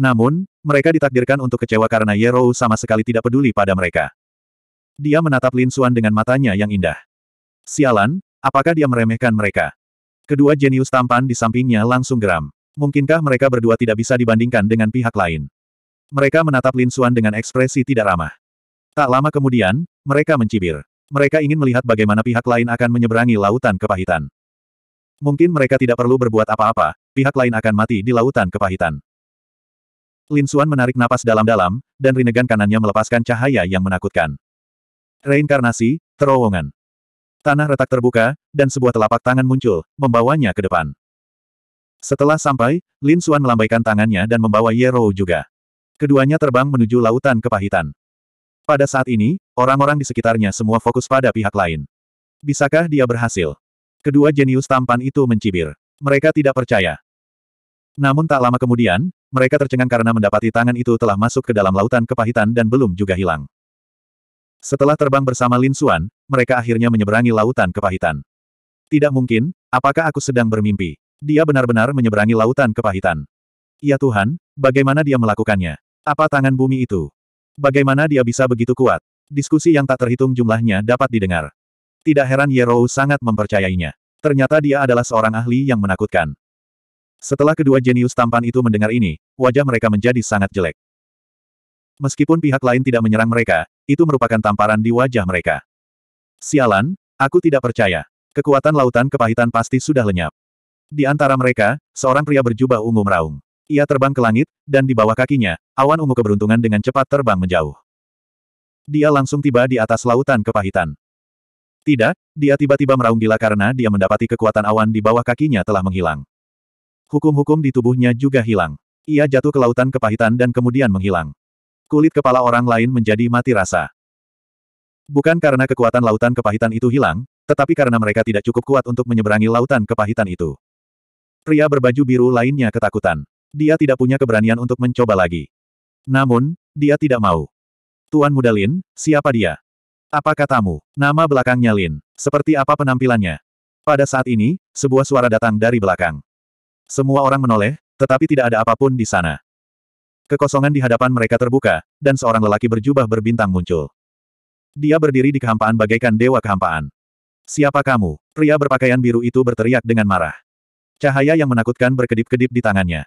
Namun, mereka ditakdirkan untuk kecewa karena Yero sama sekali tidak peduli pada mereka. Dia menatap Lin Xuan dengan matanya yang indah. Sialan, apakah dia meremehkan mereka? Kedua jenius tampan di sampingnya langsung geram. Mungkinkah mereka berdua tidak bisa dibandingkan dengan pihak lain? Mereka menatap Lin Xuan dengan ekspresi tidak ramah. Tak lama kemudian, mereka mencibir. Mereka ingin melihat bagaimana pihak lain akan menyeberangi lautan kepahitan. Mungkin mereka tidak perlu berbuat apa-apa, pihak lain akan mati di lautan kepahitan. Lin Xuan menarik napas dalam-dalam, dan rinegan kanannya melepaskan cahaya yang menakutkan. Reinkarnasi, terowongan. Tanah retak terbuka, dan sebuah telapak tangan muncul, membawanya ke depan. Setelah sampai, Lin Xuan melambaikan tangannya dan membawa Ye Rou juga. Keduanya terbang menuju lautan kepahitan. Pada saat ini, orang-orang di sekitarnya semua fokus pada pihak lain. Bisakah dia berhasil? Kedua jenius tampan itu mencibir. Mereka tidak percaya. Namun tak lama kemudian, mereka tercengang karena mendapati tangan itu telah masuk ke dalam lautan kepahitan dan belum juga hilang. Setelah terbang bersama Lin Xuan, mereka akhirnya menyeberangi lautan kepahitan. Tidak mungkin, apakah aku sedang bermimpi? Dia benar-benar menyeberangi lautan kepahitan. Ya Tuhan, bagaimana dia melakukannya? Apa tangan bumi itu? Bagaimana dia bisa begitu kuat? Diskusi yang tak terhitung jumlahnya dapat didengar. Tidak heran Yerou sangat mempercayainya. Ternyata dia adalah seorang ahli yang menakutkan. Setelah kedua jenius tampan itu mendengar ini, wajah mereka menjadi sangat jelek. Meskipun pihak lain tidak menyerang mereka, itu merupakan tamparan di wajah mereka. Sialan, aku tidak percaya. Kekuatan lautan kepahitan pasti sudah lenyap. Di antara mereka, seorang pria berjubah ungu meraung. Ia terbang ke langit, dan di bawah kakinya, awan ungu keberuntungan dengan cepat terbang menjauh. Dia langsung tiba di atas lautan kepahitan. Tidak, dia tiba-tiba meraung gila karena dia mendapati kekuatan awan di bawah kakinya telah menghilang. Hukum-hukum di tubuhnya juga hilang. Ia jatuh ke lautan kepahitan dan kemudian menghilang. Kulit kepala orang lain menjadi mati rasa. Bukan karena kekuatan lautan kepahitan itu hilang, tetapi karena mereka tidak cukup kuat untuk menyeberangi lautan kepahitan itu. Pria berbaju biru lainnya ketakutan. Dia tidak punya keberanian untuk mencoba lagi. Namun, dia tidak mau. Tuan Muda Lin, siapa dia? Apa katamu? Nama belakangnya Lin. Seperti apa penampilannya? Pada saat ini, sebuah suara datang dari belakang. Semua orang menoleh, tetapi tidak ada apapun di sana. Kekosongan di hadapan mereka terbuka, dan seorang lelaki berjubah berbintang muncul. Dia berdiri di kehampaan bagaikan dewa kehampaan. Siapa kamu? Pria berpakaian biru itu berteriak dengan marah. Cahaya yang menakutkan berkedip-kedip di tangannya.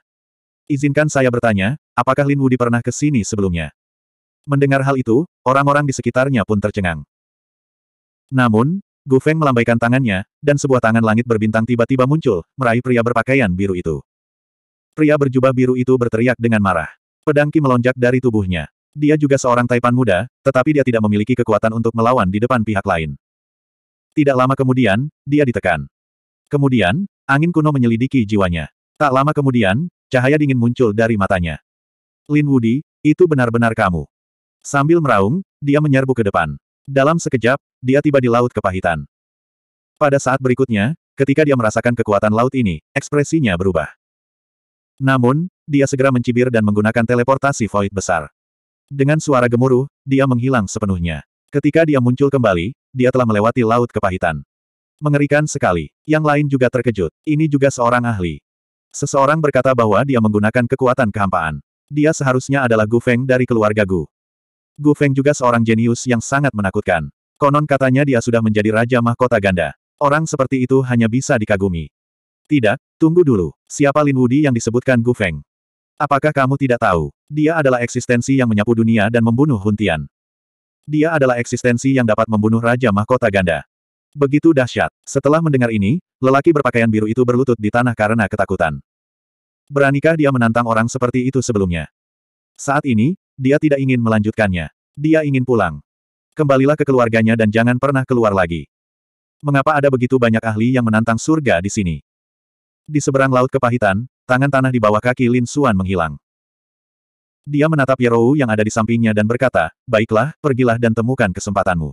Izinkan saya bertanya, apakah Lin Wudi pernah ke sini sebelumnya? Mendengar hal itu, orang-orang di sekitarnya pun tercengang. Namun, Gu Feng melambaikan tangannya, dan sebuah tangan langit berbintang tiba-tiba muncul, meraih pria berpakaian biru itu. Pria berjubah biru itu berteriak dengan marah. Pedangki melonjak dari tubuhnya. Dia juga seorang Taipan muda, tetapi dia tidak memiliki kekuatan untuk melawan di depan pihak lain. Tidak lama kemudian, dia ditekan. Kemudian, angin kuno menyelidiki jiwanya. Tak lama kemudian, cahaya dingin muncul dari matanya. Lin Woody, itu benar-benar kamu. Sambil meraung, dia menyerbu ke depan. Dalam sekejap, dia tiba di Laut Kepahitan. Pada saat berikutnya, ketika dia merasakan kekuatan laut ini, ekspresinya berubah. Namun, dia segera mencibir dan menggunakan teleportasi void besar. Dengan suara gemuruh, dia menghilang sepenuhnya. Ketika dia muncul kembali, dia telah melewati Laut Kepahitan. Mengerikan sekali. Yang lain juga terkejut. Ini juga seorang ahli. Seseorang berkata bahwa dia menggunakan kekuatan kehampaan. Dia seharusnya adalah Gu Feng dari keluarga Gu. Gu Feng juga seorang jenius yang sangat menakutkan. Konon katanya dia sudah menjadi Raja Mahkota Ganda. Orang seperti itu hanya bisa dikagumi. Tidak, tunggu dulu. Siapa Lin Wudi yang disebutkan Gu Feng? Apakah kamu tidak tahu? Dia adalah eksistensi yang menyapu dunia dan membunuh Huntian. Dia adalah eksistensi yang dapat membunuh Raja Mahkota Ganda. Begitu dahsyat. Setelah mendengar ini, lelaki berpakaian biru itu berlutut di tanah karena ketakutan. Beranikah dia menantang orang seperti itu sebelumnya? Saat ini, dia tidak ingin melanjutkannya. Dia ingin pulang. Kembalilah ke keluarganya dan jangan pernah keluar lagi. Mengapa ada begitu banyak ahli yang menantang surga di sini? Di seberang laut kepahitan, tangan tanah di bawah kaki Lin Suan menghilang. Dia menatap Yerou yang ada di sampingnya dan berkata, Baiklah, pergilah dan temukan kesempatanmu.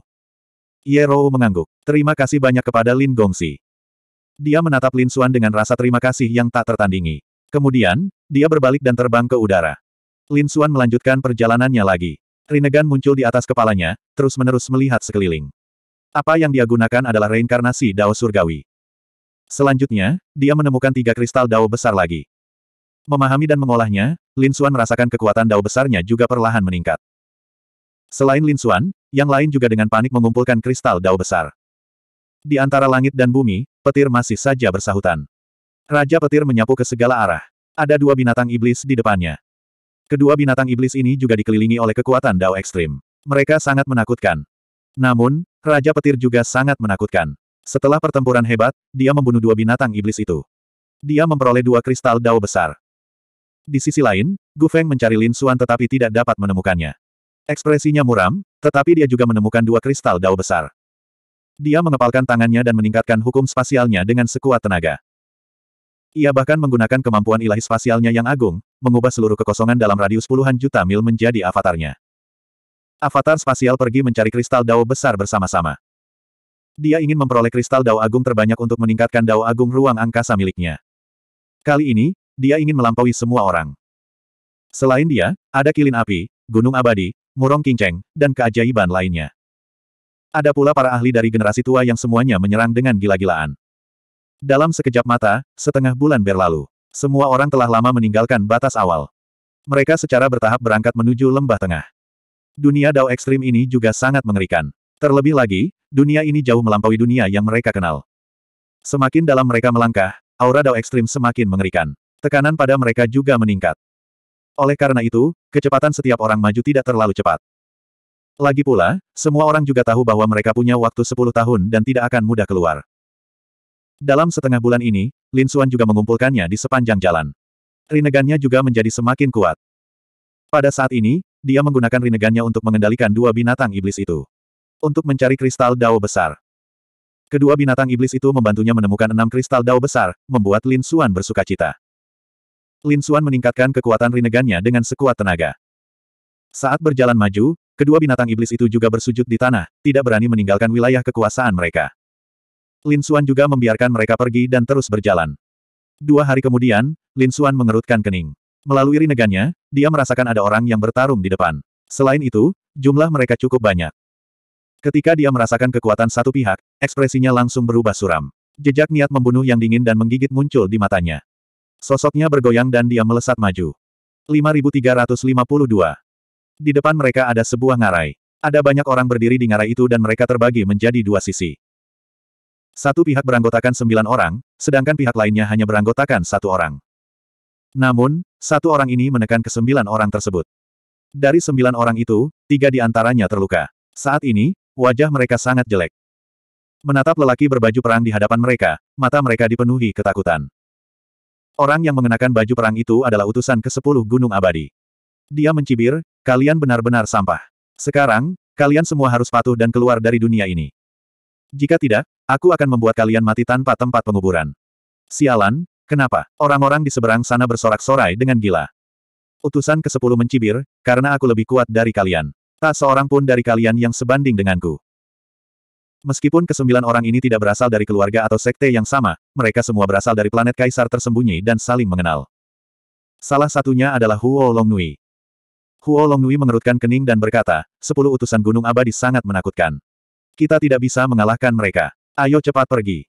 Yerou mengangguk. Terima kasih banyak kepada Lin Gongsi. Dia menatap Lin Suan dengan rasa terima kasih yang tak tertandingi. Kemudian, dia berbalik dan terbang ke udara. Lin Xuan melanjutkan perjalanannya lagi. Rinnegan muncul di atas kepalanya, terus-menerus melihat sekeliling. Apa yang dia gunakan adalah reinkarnasi Dao Surgawi. Selanjutnya, dia menemukan tiga kristal Dao besar lagi. Memahami dan mengolahnya, Lin Xuan merasakan kekuatan Dao besarnya juga perlahan meningkat. Selain Lin Xuan, yang lain juga dengan panik mengumpulkan kristal Dao besar. Di antara langit dan bumi, petir masih saja bersahutan. Raja petir menyapu ke segala arah. Ada dua binatang iblis di depannya. Kedua binatang iblis ini juga dikelilingi oleh kekuatan dao ekstrim. Mereka sangat menakutkan. Namun, Raja Petir juga sangat menakutkan. Setelah pertempuran hebat, dia membunuh dua binatang iblis itu. Dia memperoleh dua kristal dao besar. Di sisi lain, Gu Feng mencari Lin Xuan tetapi tidak dapat menemukannya. Ekspresinya muram, tetapi dia juga menemukan dua kristal dao besar. Dia mengepalkan tangannya dan meningkatkan hukum spasialnya dengan sekuat tenaga. Ia bahkan menggunakan kemampuan ilahi spasialnya yang agung, mengubah seluruh kekosongan dalam radius puluhan juta mil menjadi avatarnya. Avatar spasial pergi mencari kristal dao besar bersama-sama. Dia ingin memperoleh kristal dao agung terbanyak untuk meningkatkan dao agung ruang angkasa miliknya. Kali ini, dia ingin melampaui semua orang. Selain dia, ada kilin api, gunung abadi, murong kinceng, dan keajaiban lainnya. Ada pula para ahli dari generasi tua yang semuanya menyerang dengan gila-gilaan. Dalam sekejap mata, setengah bulan berlalu. Semua orang telah lama meninggalkan batas awal. Mereka secara bertahap berangkat menuju lembah tengah. Dunia Dao ekstrim ini juga sangat mengerikan. Terlebih lagi, dunia ini jauh melampaui dunia yang mereka kenal. Semakin dalam mereka melangkah, aura Dao ekstrim semakin mengerikan. Tekanan pada mereka juga meningkat. Oleh karena itu, kecepatan setiap orang maju tidak terlalu cepat. Lagi pula, semua orang juga tahu bahwa mereka punya waktu 10 tahun dan tidak akan mudah keluar. Dalam setengah bulan ini, Lin Suan juga mengumpulkannya di sepanjang jalan. Rinegannya juga menjadi semakin kuat. Pada saat ini, dia menggunakan rinegannya untuk mengendalikan dua binatang iblis itu. Untuk mencari kristal dao besar. Kedua binatang iblis itu membantunya menemukan enam kristal dao besar, membuat Lin Suan bersuka cita. Lin Suan meningkatkan kekuatan rinegannya dengan sekuat tenaga. Saat berjalan maju, kedua binatang iblis itu juga bersujud di tanah, tidak berani meninggalkan wilayah kekuasaan mereka. Lin Xuan juga membiarkan mereka pergi dan terus berjalan. Dua hari kemudian, Lin Xuan mengerutkan kening. Melalui rinegannya, dia merasakan ada orang yang bertarung di depan. Selain itu, jumlah mereka cukup banyak. Ketika dia merasakan kekuatan satu pihak, ekspresinya langsung berubah suram. Jejak niat membunuh yang dingin dan menggigit muncul di matanya. Sosoknya bergoyang dan dia melesat maju. 5352. Di depan mereka ada sebuah ngarai. Ada banyak orang berdiri di ngarai itu dan mereka terbagi menjadi dua sisi. Satu pihak beranggotakan sembilan orang, sedangkan pihak lainnya hanya beranggotakan satu orang. Namun, satu orang ini menekan ke sembilan orang tersebut. Dari sembilan orang itu, tiga di antaranya terluka. Saat ini, wajah mereka sangat jelek. Menatap lelaki berbaju perang di hadapan mereka, mata mereka dipenuhi ketakutan. Orang yang mengenakan baju perang itu adalah utusan ke sepuluh Gunung Abadi. Dia mencibir, kalian benar-benar sampah. Sekarang, kalian semua harus patuh dan keluar dari dunia ini. Jika tidak, Aku akan membuat kalian mati tanpa tempat penguburan. Sialan, kenapa? Orang-orang di seberang sana bersorak-sorai dengan gila. Utusan ke-10 mencibir, karena aku lebih kuat dari kalian. Tak seorang pun dari kalian yang sebanding denganku. Meskipun kesembilan orang ini tidak berasal dari keluarga atau sekte yang sama, mereka semua berasal dari planet kaisar tersembunyi dan saling mengenal. Salah satunya adalah Huo Longnui. Huo Longnui mengerutkan kening dan berkata, sepuluh utusan gunung abadi sangat menakutkan. Kita tidak bisa mengalahkan mereka. Ayo cepat pergi.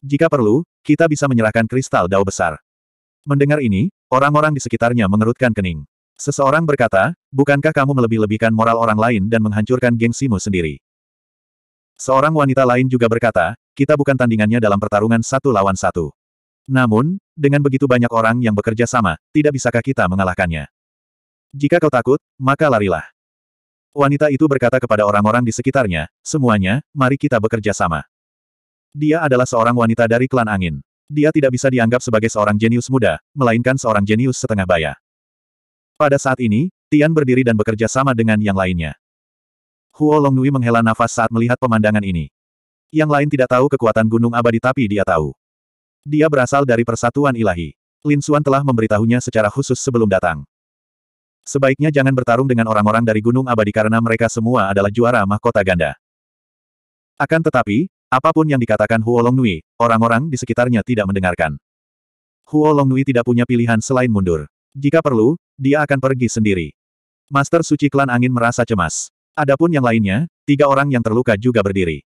Jika perlu, kita bisa menyerahkan kristal dao besar. Mendengar ini, orang-orang di sekitarnya mengerutkan kening. Seseorang berkata, bukankah kamu melebih-lebihkan moral orang lain dan menghancurkan gengsimu sendiri? Seorang wanita lain juga berkata, kita bukan tandingannya dalam pertarungan satu lawan satu. Namun, dengan begitu banyak orang yang bekerja sama, tidak bisakah kita mengalahkannya? Jika kau takut, maka larilah. Wanita itu berkata kepada orang-orang di sekitarnya, semuanya, mari kita bekerja sama. Dia adalah seorang wanita dari klan angin. Dia tidak bisa dianggap sebagai seorang jenius muda, melainkan seorang jenius setengah baya. Pada saat ini, Tian berdiri dan bekerja sama dengan yang lainnya. Huo Longnui menghela nafas saat melihat pemandangan ini. Yang lain tidak tahu kekuatan gunung abadi tapi dia tahu. Dia berasal dari persatuan ilahi. Lin Xuan telah memberitahunya secara khusus sebelum datang. Sebaiknya jangan bertarung dengan orang-orang dari gunung abadi karena mereka semua adalah juara mahkota ganda. Akan tetapi, Apapun yang dikatakan Huo Longnui, orang-orang di sekitarnya tidak mendengarkan. Huo Longnui tidak punya pilihan selain mundur. Jika perlu, dia akan pergi sendiri. Master Suci Klan Angin merasa cemas. Adapun yang lainnya, tiga orang yang terluka juga berdiri.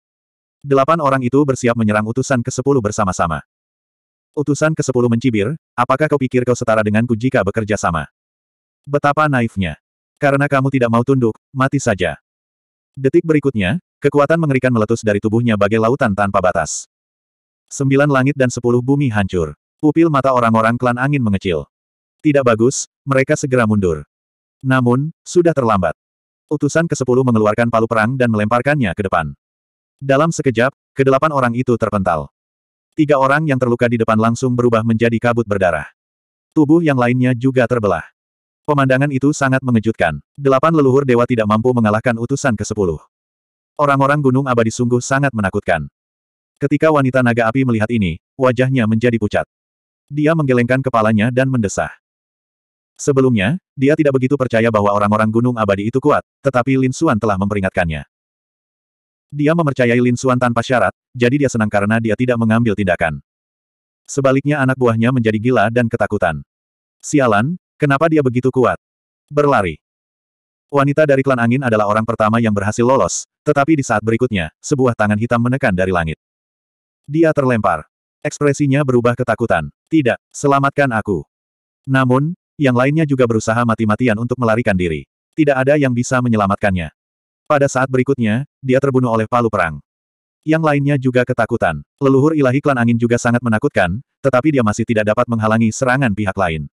Delapan orang itu bersiap menyerang utusan ke-10 bersama-sama. Utusan ke-10 mencibir, apakah kau pikir kau setara denganku jika bekerja sama? Betapa naifnya. Karena kamu tidak mau tunduk, mati saja. Detik berikutnya, Kekuatan mengerikan meletus dari tubuhnya bagai lautan tanpa batas. Sembilan langit dan sepuluh bumi hancur. Pupil mata orang-orang klan angin mengecil. Tidak bagus, mereka segera mundur. Namun, sudah terlambat. Utusan ke-10 mengeluarkan palu perang dan melemparkannya ke depan. Dalam sekejap, kedelapan orang itu terpental. Tiga orang yang terluka di depan langsung berubah menjadi kabut berdarah. Tubuh yang lainnya juga terbelah. Pemandangan itu sangat mengejutkan. Delapan leluhur dewa tidak mampu mengalahkan utusan ke-10. Orang-orang Gunung Abadi sungguh sangat menakutkan. Ketika wanita naga api melihat ini, wajahnya menjadi pucat. Dia menggelengkan kepalanya dan mendesah. Sebelumnya, dia tidak begitu percaya bahwa orang-orang Gunung Abadi itu kuat, tetapi Lin Suan telah memperingatkannya. Dia mempercayai Lin Suan tanpa syarat, jadi dia senang karena dia tidak mengambil tindakan. Sebaliknya anak buahnya menjadi gila dan ketakutan. Sialan, kenapa dia begitu kuat? Berlari. Wanita dari klan angin adalah orang pertama yang berhasil lolos, tetapi di saat berikutnya, sebuah tangan hitam menekan dari langit. Dia terlempar. Ekspresinya berubah ketakutan. Tidak, selamatkan aku. Namun, yang lainnya juga berusaha mati-matian untuk melarikan diri. Tidak ada yang bisa menyelamatkannya. Pada saat berikutnya, dia terbunuh oleh palu perang. Yang lainnya juga ketakutan. Leluhur ilahi klan angin juga sangat menakutkan, tetapi dia masih tidak dapat menghalangi serangan pihak lain.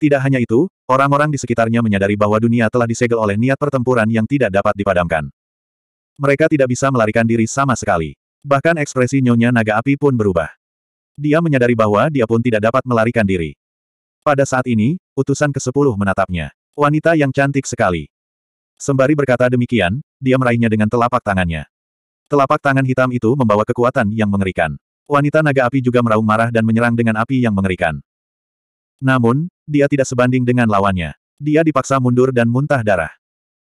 Tidak hanya itu, Orang-orang di sekitarnya menyadari bahwa dunia telah disegel oleh niat pertempuran yang tidak dapat dipadamkan. Mereka tidak bisa melarikan diri sama sekali. Bahkan ekspresi nyonya naga api pun berubah. Dia menyadari bahwa dia pun tidak dapat melarikan diri. Pada saat ini, utusan ke-10 menatapnya. Wanita yang cantik sekali. Sembari berkata demikian, dia meraihnya dengan telapak tangannya. Telapak tangan hitam itu membawa kekuatan yang mengerikan. Wanita naga api juga meraung marah dan menyerang dengan api yang mengerikan. Namun, dia tidak sebanding dengan lawannya. Dia dipaksa mundur dan muntah darah.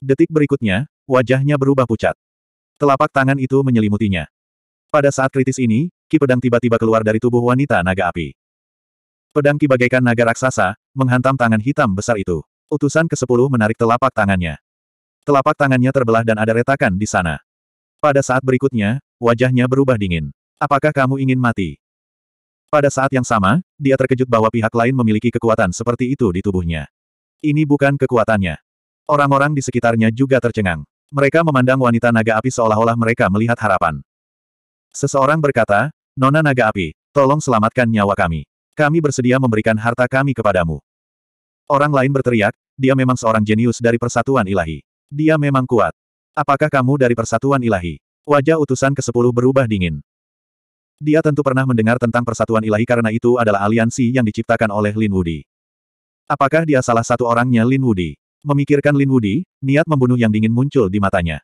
Detik berikutnya, wajahnya berubah pucat. Telapak tangan itu menyelimutinya. Pada saat kritis ini, ki pedang tiba-tiba keluar dari tubuh wanita naga api. Pedang ki bagaikan naga raksasa, menghantam tangan hitam besar itu. Utusan ke-10 menarik telapak tangannya. Telapak tangannya terbelah dan ada retakan di sana. Pada saat berikutnya, wajahnya berubah dingin. Apakah kamu ingin mati? Pada saat yang sama, dia terkejut bahwa pihak lain memiliki kekuatan seperti itu di tubuhnya. Ini bukan kekuatannya. Orang-orang di sekitarnya juga tercengang. Mereka memandang wanita naga api seolah-olah mereka melihat harapan. Seseorang berkata, Nona naga api, tolong selamatkan nyawa kami. Kami bersedia memberikan harta kami kepadamu. Orang lain berteriak, dia memang seorang jenius dari persatuan ilahi. Dia memang kuat. Apakah kamu dari persatuan ilahi? Wajah utusan ke-10 berubah dingin. Dia tentu pernah mendengar tentang persatuan ilahi karena itu adalah aliansi yang diciptakan oleh Lin Wudi. Apakah dia salah satu orangnya Lin Wudi? Memikirkan Lin Wudi, niat membunuh yang dingin muncul di matanya.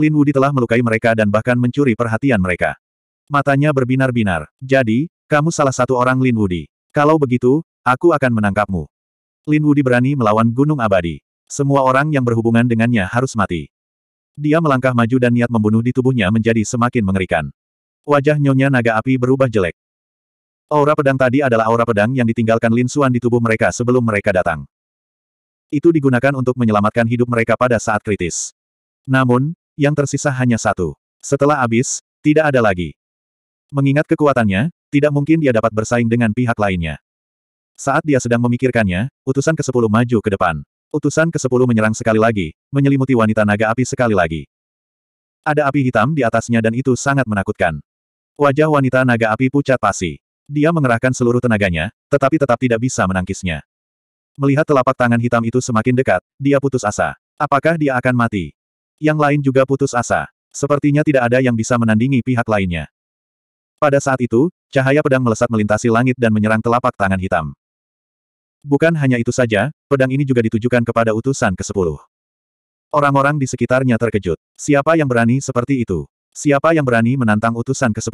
Lin Wudi telah melukai mereka dan bahkan mencuri perhatian mereka. Matanya berbinar-binar. Jadi, kamu salah satu orang Lin Wudi. Kalau begitu, aku akan menangkapmu. Lin Wudi berani melawan Gunung Abadi. Semua orang yang berhubungan dengannya harus mati. Dia melangkah maju dan niat membunuh di tubuhnya menjadi semakin mengerikan. Wajah Nyonya Naga Api berubah jelek. Aura pedang tadi adalah aura pedang yang ditinggalkan Lin Xuan di tubuh mereka sebelum mereka datang. Itu digunakan untuk menyelamatkan hidup mereka pada saat kritis. Namun, yang tersisa hanya satu. Setelah habis, tidak ada lagi. Mengingat kekuatannya, tidak mungkin dia dapat bersaing dengan pihak lainnya. Saat dia sedang memikirkannya, utusan ke-10 maju ke depan. Utusan ke-10 menyerang sekali lagi, menyelimuti wanita naga api sekali lagi. Ada api hitam di atasnya dan itu sangat menakutkan. Wajah wanita naga api pucat pasi. Dia mengerahkan seluruh tenaganya, tetapi tetap tidak bisa menangkisnya. Melihat telapak tangan hitam itu semakin dekat, dia putus asa. Apakah dia akan mati? Yang lain juga putus asa. Sepertinya tidak ada yang bisa menandingi pihak lainnya. Pada saat itu, cahaya pedang melesat melintasi langit dan menyerang telapak tangan hitam. Bukan hanya itu saja, pedang ini juga ditujukan kepada utusan ke-10. Orang-orang di sekitarnya terkejut. Siapa yang berani seperti itu? Siapa yang berani menantang utusan ke-10?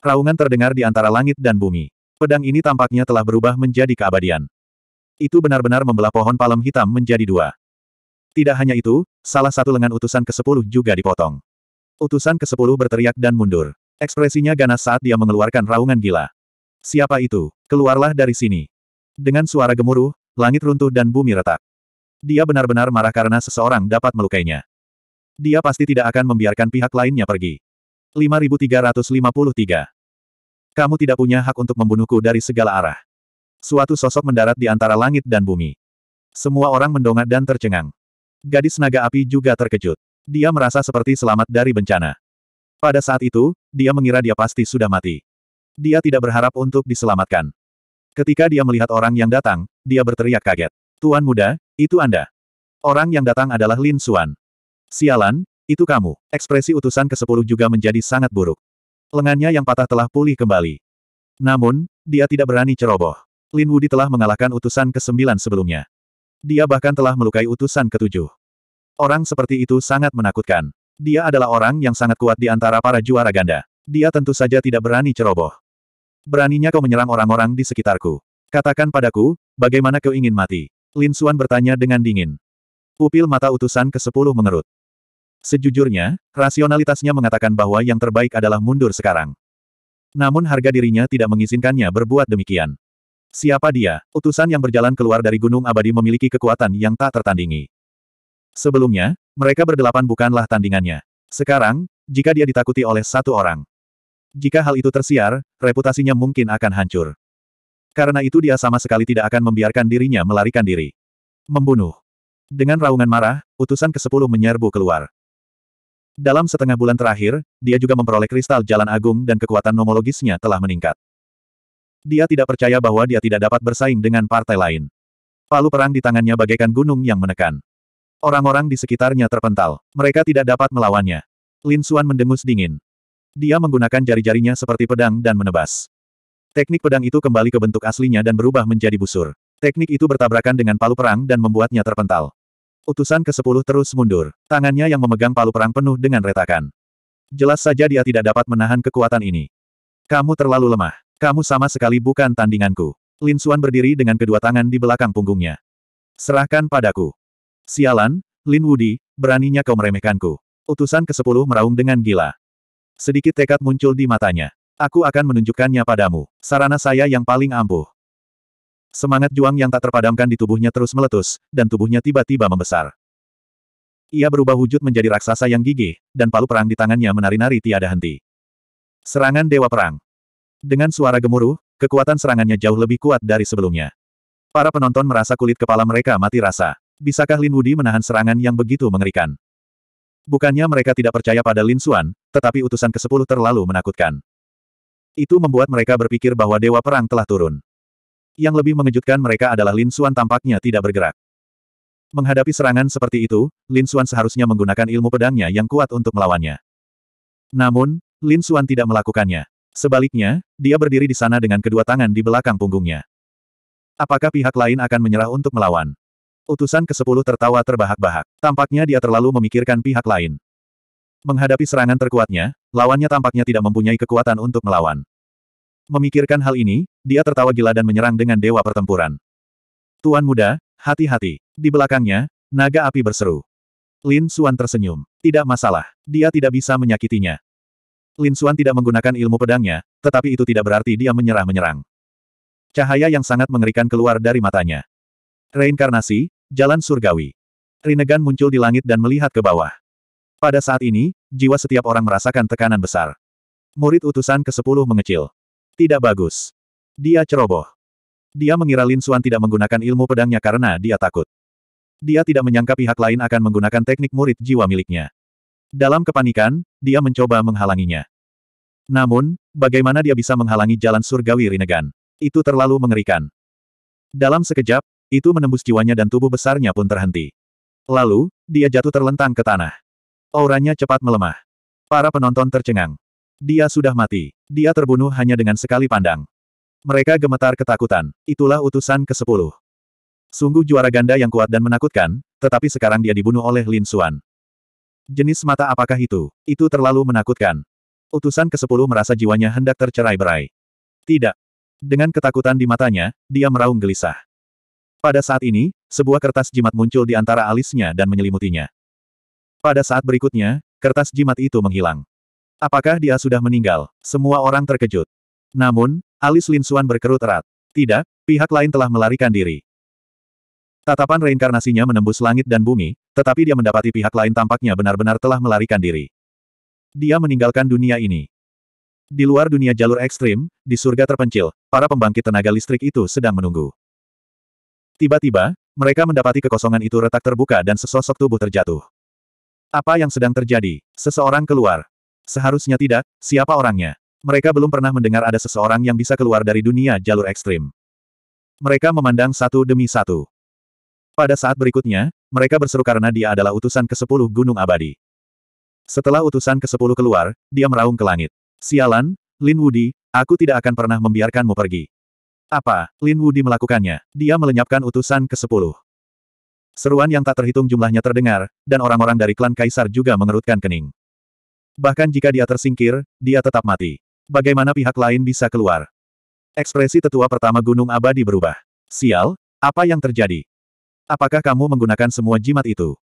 Raungan terdengar di antara langit dan bumi. Pedang ini tampaknya telah berubah menjadi keabadian. Itu benar-benar membelah pohon palem hitam menjadi dua. Tidak hanya itu, salah satu lengan utusan ke-10 juga dipotong. Utusan ke-10 berteriak dan mundur. Ekspresinya ganas saat dia mengeluarkan raungan gila. Siapa itu? Keluarlah dari sini. Dengan suara gemuruh, langit runtuh dan bumi retak. Dia benar-benar marah karena seseorang dapat melukainya. Dia pasti tidak akan membiarkan pihak lainnya pergi. 5353. Kamu tidak punya hak untuk membunuhku dari segala arah. Suatu sosok mendarat di antara langit dan bumi. Semua orang mendongak dan tercengang. Gadis naga api juga terkejut. Dia merasa seperti selamat dari bencana. Pada saat itu, dia mengira dia pasti sudah mati. Dia tidak berharap untuk diselamatkan. Ketika dia melihat orang yang datang, dia berteriak kaget. Tuan muda, itu Anda. Orang yang datang adalah Lin Suan. Sialan, itu kamu. Ekspresi utusan ke-10 juga menjadi sangat buruk. Lengannya yang patah telah pulih kembali. Namun, dia tidak berani ceroboh. Lin Wudi telah mengalahkan utusan ke-9 sebelumnya. Dia bahkan telah melukai utusan ke-7. Orang seperti itu sangat menakutkan. Dia adalah orang yang sangat kuat di antara para juara ganda. Dia tentu saja tidak berani ceroboh. Beraninya kau menyerang orang-orang di sekitarku. Katakan padaku, bagaimana kau ingin mati? Lin Xuan bertanya dengan dingin. Pupil mata utusan ke-10 mengerut. Sejujurnya, rasionalitasnya mengatakan bahwa yang terbaik adalah mundur sekarang. Namun harga dirinya tidak mengizinkannya berbuat demikian. Siapa dia? Utusan yang berjalan keluar dari Gunung Abadi memiliki kekuatan yang tak tertandingi. Sebelumnya, mereka berdelapan bukanlah tandingannya. Sekarang, jika dia ditakuti oleh satu orang. Jika hal itu tersiar, reputasinya mungkin akan hancur. Karena itu dia sama sekali tidak akan membiarkan dirinya melarikan diri. Membunuh. Dengan raungan marah, utusan ke-10 menyerbu keluar. Dalam setengah bulan terakhir, dia juga memperoleh kristal jalan agung dan kekuatan nomologisnya telah meningkat. Dia tidak percaya bahwa dia tidak dapat bersaing dengan partai lain. Palu perang di tangannya bagaikan gunung yang menekan. Orang-orang di sekitarnya terpental. Mereka tidak dapat melawannya. Lin Xuan mendengus dingin. Dia menggunakan jari-jarinya seperti pedang dan menebas. Teknik pedang itu kembali ke bentuk aslinya dan berubah menjadi busur. Teknik itu bertabrakan dengan palu perang dan membuatnya terpental. Utusan ke-10 terus mundur. Tangannya yang memegang palu perang penuh dengan retakan. Jelas saja dia tidak dapat menahan kekuatan ini. Kamu terlalu lemah. Kamu sama sekali bukan tandinganku. Lin Xuan berdiri dengan kedua tangan di belakang punggungnya. Serahkan padaku. Sialan, Lin Wudi, beraninya kau meremehkanku. Utusan ke-10 meraung dengan gila. Sedikit tekad muncul di matanya. Aku akan menunjukkannya padamu. Sarana saya yang paling ampuh. Semangat juang yang tak terpadamkan di tubuhnya terus meletus, dan tubuhnya tiba-tiba membesar. Ia berubah wujud menjadi raksasa yang gigih, dan palu perang di tangannya menari-nari tiada henti. Serangan Dewa Perang Dengan suara gemuruh, kekuatan serangannya jauh lebih kuat dari sebelumnya. Para penonton merasa kulit kepala mereka mati rasa. Bisakah Lin Wudi menahan serangan yang begitu mengerikan? Bukannya mereka tidak percaya pada Lin Xuan, tetapi utusan ke-10 terlalu menakutkan. Itu membuat mereka berpikir bahwa Dewa Perang telah turun. Yang lebih mengejutkan mereka adalah Lin Xuan tampaknya tidak bergerak. Menghadapi serangan seperti itu, Lin Xuan seharusnya menggunakan ilmu pedangnya yang kuat untuk melawannya. Namun, Lin Xuan tidak melakukannya. Sebaliknya, dia berdiri di sana dengan kedua tangan di belakang punggungnya. Apakah pihak lain akan menyerah untuk melawan? Utusan ke-10 tertawa terbahak-bahak. Tampaknya dia terlalu memikirkan pihak lain. Menghadapi serangan terkuatnya, lawannya tampaknya tidak mempunyai kekuatan untuk melawan. Memikirkan hal ini, dia tertawa gila dan menyerang dengan dewa pertempuran. Tuan muda, hati-hati. Di belakangnya, naga api berseru. Lin Suan tersenyum. Tidak masalah, dia tidak bisa menyakitinya. Lin Suan tidak menggunakan ilmu pedangnya, tetapi itu tidak berarti dia menyerah-menyerang. Cahaya yang sangat mengerikan keluar dari matanya. Reinkarnasi, Jalan Surgawi. Rinnegan muncul di langit dan melihat ke bawah. Pada saat ini, jiwa setiap orang merasakan tekanan besar. Murid utusan ke-10 mengecil. Tidak bagus. Dia ceroboh. Dia mengira Lin Suan tidak menggunakan ilmu pedangnya karena dia takut. Dia tidak menyangka pihak lain akan menggunakan teknik murid jiwa miliknya. Dalam kepanikan, dia mencoba menghalanginya. Namun, bagaimana dia bisa menghalangi jalan surgawi Rinnegan? Itu terlalu mengerikan. Dalam sekejap, itu menembus jiwanya dan tubuh besarnya pun terhenti. Lalu, dia jatuh terlentang ke tanah. Auranya cepat melemah. Para penonton tercengang. Dia sudah mati. Dia terbunuh hanya dengan sekali pandang. Mereka gemetar ketakutan. Itulah utusan ke-10. Sungguh juara ganda yang kuat dan menakutkan, tetapi sekarang dia dibunuh oleh Lin Xuan. Jenis mata apakah itu? Itu terlalu menakutkan. Utusan ke-10 merasa jiwanya hendak tercerai-berai. Tidak. Dengan ketakutan di matanya, dia meraung gelisah. Pada saat ini, sebuah kertas jimat muncul di antara alisnya dan menyelimutinya. Pada saat berikutnya, kertas jimat itu menghilang. Apakah dia sudah meninggal? Semua orang terkejut. Namun, alis Lin Xuan berkerut erat. Tidak, pihak lain telah melarikan diri. Tatapan reinkarnasinya menembus langit dan bumi, tetapi dia mendapati pihak lain tampaknya benar-benar telah melarikan diri. Dia meninggalkan dunia ini. Di luar dunia jalur ekstrim, di surga terpencil, para pembangkit tenaga listrik itu sedang menunggu. Tiba-tiba, mereka mendapati kekosongan itu retak terbuka dan sesosok tubuh terjatuh. Apa yang sedang terjadi? Seseorang keluar. Seharusnya tidak, siapa orangnya? Mereka belum pernah mendengar ada seseorang yang bisa keluar dari dunia jalur ekstrim. Mereka memandang satu demi satu. Pada saat berikutnya, mereka berseru karena dia adalah utusan ke-10 Gunung Abadi. Setelah utusan ke-10 keluar, dia meraung ke langit. Sialan, Lin Wudi, aku tidak akan pernah membiarkanmu pergi. Apa, Lin Wudi melakukannya? Dia melenyapkan utusan ke-10. Seruan yang tak terhitung jumlahnya terdengar, dan orang-orang dari klan Kaisar juga mengerutkan kening. Bahkan jika dia tersingkir, dia tetap mati. Bagaimana pihak lain bisa keluar? Ekspresi tetua pertama Gunung Abadi berubah. Sial, apa yang terjadi? Apakah kamu menggunakan semua jimat itu?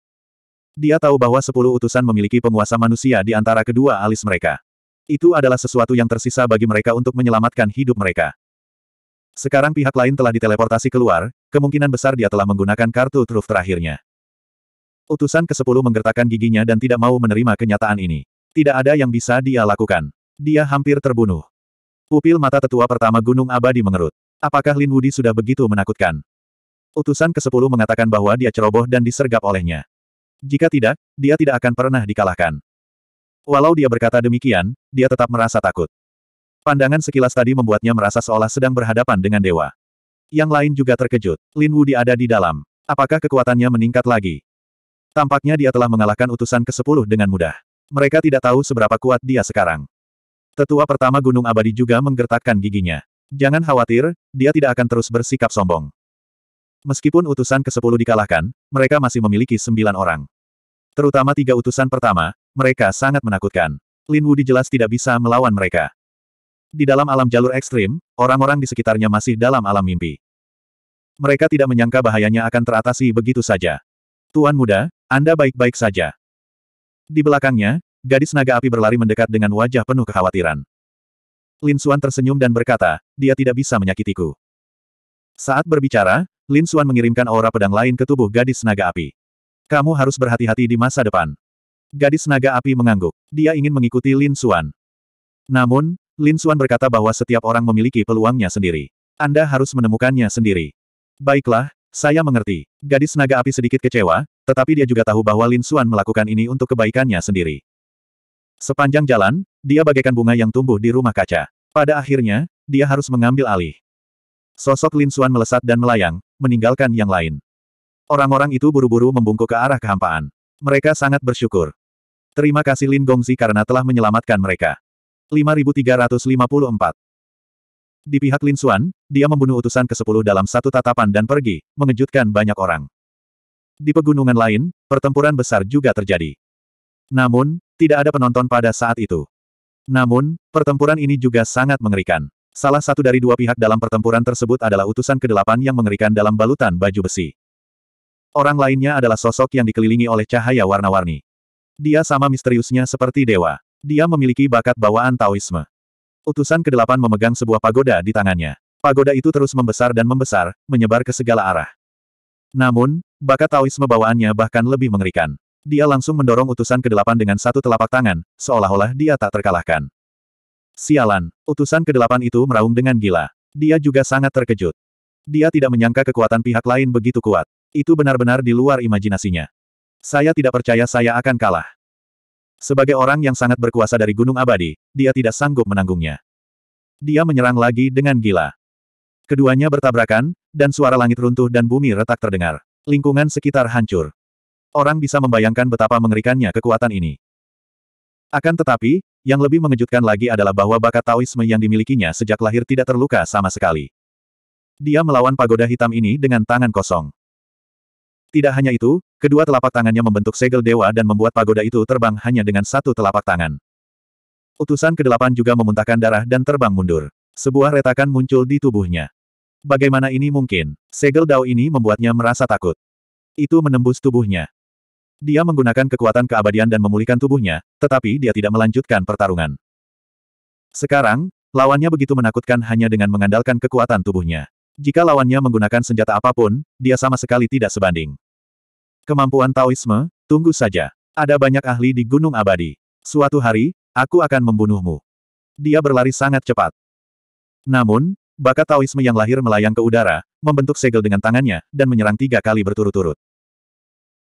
Dia tahu bahwa sepuluh utusan memiliki penguasa manusia di antara kedua alis mereka. Itu adalah sesuatu yang tersisa bagi mereka untuk menyelamatkan hidup mereka. Sekarang pihak lain telah diteleportasi keluar, kemungkinan besar dia telah menggunakan kartu truf terakhirnya. Utusan ke-10 menggertakkan giginya dan tidak mau menerima kenyataan ini. Tidak ada yang bisa dia lakukan. Dia hampir terbunuh. Pupil mata tetua pertama Gunung Abadi mengerut. Apakah Lin Wudi sudah begitu menakutkan? Utusan ke-10 mengatakan bahwa dia ceroboh dan disergap olehnya. Jika tidak, dia tidak akan pernah dikalahkan. Walau dia berkata demikian, dia tetap merasa takut. Pandangan sekilas tadi membuatnya merasa seolah sedang berhadapan dengan dewa. Yang lain juga terkejut. Lin Wudi ada di dalam. Apakah kekuatannya meningkat lagi? Tampaknya dia telah mengalahkan utusan ke-10 dengan mudah. Mereka tidak tahu seberapa kuat dia sekarang. Tetua pertama Gunung Abadi juga menggertakkan giginya. Jangan khawatir, dia tidak akan terus bersikap sombong. Meskipun utusan ke-10 dikalahkan, mereka masih memiliki sembilan orang. Terutama tiga utusan pertama, mereka sangat menakutkan. Lin Wudi jelas tidak bisa melawan mereka. Di dalam alam jalur ekstrim, orang-orang di sekitarnya masih dalam alam mimpi. Mereka tidak menyangka bahayanya akan teratasi begitu saja. Tuan muda, Anda baik-baik saja. Di belakangnya, gadis naga api berlari mendekat dengan wajah penuh kekhawatiran. Lin Xuan tersenyum dan berkata, dia tidak bisa menyakitiku. Saat berbicara, Lin Xuan mengirimkan aura pedang lain ke tubuh gadis naga api. Kamu harus berhati-hati di masa depan. Gadis naga api mengangguk. Dia ingin mengikuti Lin Xuan. Namun, Lin Xuan berkata bahwa setiap orang memiliki peluangnya sendiri. Anda harus menemukannya sendiri. Baiklah, saya mengerti. Gadis naga api sedikit kecewa, tetapi dia juga tahu bahwa Lin Xuan melakukan ini untuk kebaikannya sendiri. Sepanjang jalan, dia bagaikan bunga yang tumbuh di rumah kaca. Pada akhirnya, dia harus mengambil alih. Sosok Lin Xuan melesat dan melayang, meninggalkan yang lain. Orang-orang itu buru-buru membungkuk ke arah kehampaan. Mereka sangat bersyukur. Terima kasih Lin Gongzi karena telah menyelamatkan mereka. 5354 di pihak Lin Xuan, dia membunuh utusan ke-10 dalam satu tatapan dan pergi, mengejutkan banyak orang. Di pegunungan lain, pertempuran besar juga terjadi. Namun, tidak ada penonton pada saat itu. Namun, pertempuran ini juga sangat mengerikan. Salah satu dari dua pihak dalam pertempuran tersebut adalah utusan ke-8 yang mengerikan dalam balutan baju besi. Orang lainnya adalah sosok yang dikelilingi oleh cahaya warna-warni. Dia sama misteriusnya seperti dewa. Dia memiliki bakat bawaan Taoisme. Utusan ke kedelapan memegang sebuah pagoda di tangannya. Pagoda itu terus membesar dan membesar, menyebar ke segala arah. Namun, bakat Taoisme bawaannya bahkan lebih mengerikan. Dia langsung mendorong utusan ke kedelapan dengan satu telapak tangan, seolah-olah dia tak terkalahkan. Sialan, utusan ke kedelapan itu meraung dengan gila. Dia juga sangat terkejut. Dia tidak menyangka kekuatan pihak lain begitu kuat. Itu benar-benar di luar imajinasinya. Saya tidak percaya saya akan kalah. Sebagai orang yang sangat berkuasa dari Gunung Abadi, dia tidak sanggup menanggungnya. Dia menyerang lagi dengan gila. Keduanya bertabrakan, dan suara langit runtuh dan bumi retak terdengar. Lingkungan sekitar hancur. Orang bisa membayangkan betapa mengerikannya kekuatan ini. Akan tetapi, yang lebih mengejutkan lagi adalah bahwa bakat Taoisme yang dimilikinya sejak lahir tidak terluka sama sekali. Dia melawan pagoda hitam ini dengan tangan kosong. Tidak hanya itu, kedua telapak tangannya membentuk segel dewa dan membuat pagoda itu terbang hanya dengan satu telapak tangan. Utusan kedelapan juga memuntahkan darah dan terbang mundur. Sebuah retakan muncul di tubuhnya. Bagaimana ini mungkin? Segel Dao ini membuatnya merasa takut. Itu menembus tubuhnya. Dia menggunakan kekuatan keabadian dan memulihkan tubuhnya, tetapi dia tidak melanjutkan pertarungan. Sekarang, lawannya begitu menakutkan hanya dengan mengandalkan kekuatan tubuhnya. Jika lawannya menggunakan senjata apapun, dia sama sekali tidak sebanding. Kemampuan Taoisme, tunggu saja. Ada banyak ahli di Gunung Abadi. Suatu hari, aku akan membunuhmu. Dia berlari sangat cepat. Namun, bakat Taoisme yang lahir melayang ke udara, membentuk segel dengan tangannya, dan menyerang tiga kali berturut-turut.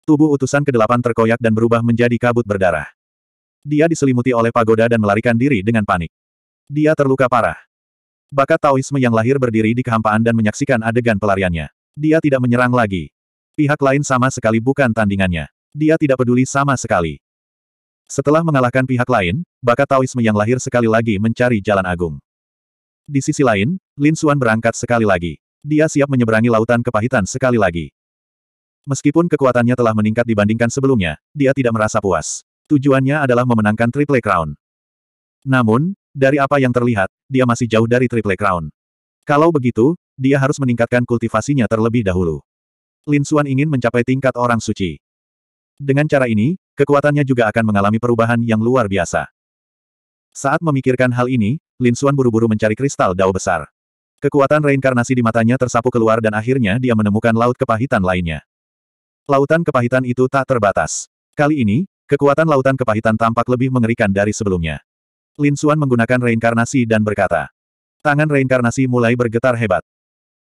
Tubuh utusan ke kedelapan terkoyak dan berubah menjadi kabut berdarah. Dia diselimuti oleh pagoda dan melarikan diri dengan panik. Dia terluka parah. Bakat Taoisme yang lahir berdiri di kehampaan dan menyaksikan adegan pelariannya. Dia tidak menyerang lagi. Pihak lain sama sekali bukan tandingannya. Dia tidak peduli sama sekali. Setelah mengalahkan pihak lain, bakat Taoisme yang lahir sekali lagi mencari jalan agung. Di sisi lain, Lin Xuan berangkat sekali lagi. Dia siap menyeberangi lautan kepahitan sekali lagi. Meskipun kekuatannya telah meningkat dibandingkan sebelumnya, dia tidak merasa puas. Tujuannya adalah memenangkan Triple Crown. Namun, dari apa yang terlihat, dia masih jauh dari Triple Crown. Kalau begitu, dia harus meningkatkan kultivasinya terlebih dahulu. Lin Xuan ingin mencapai tingkat orang suci. Dengan cara ini, kekuatannya juga akan mengalami perubahan yang luar biasa. Saat memikirkan hal ini, Lin Xuan buru-buru mencari kristal dao besar. Kekuatan reinkarnasi di matanya tersapu keluar dan akhirnya dia menemukan laut kepahitan lainnya. Lautan kepahitan itu tak terbatas. Kali ini, kekuatan lautan kepahitan tampak lebih mengerikan dari sebelumnya. Lin Xuan menggunakan reinkarnasi dan berkata. Tangan reinkarnasi mulai bergetar hebat.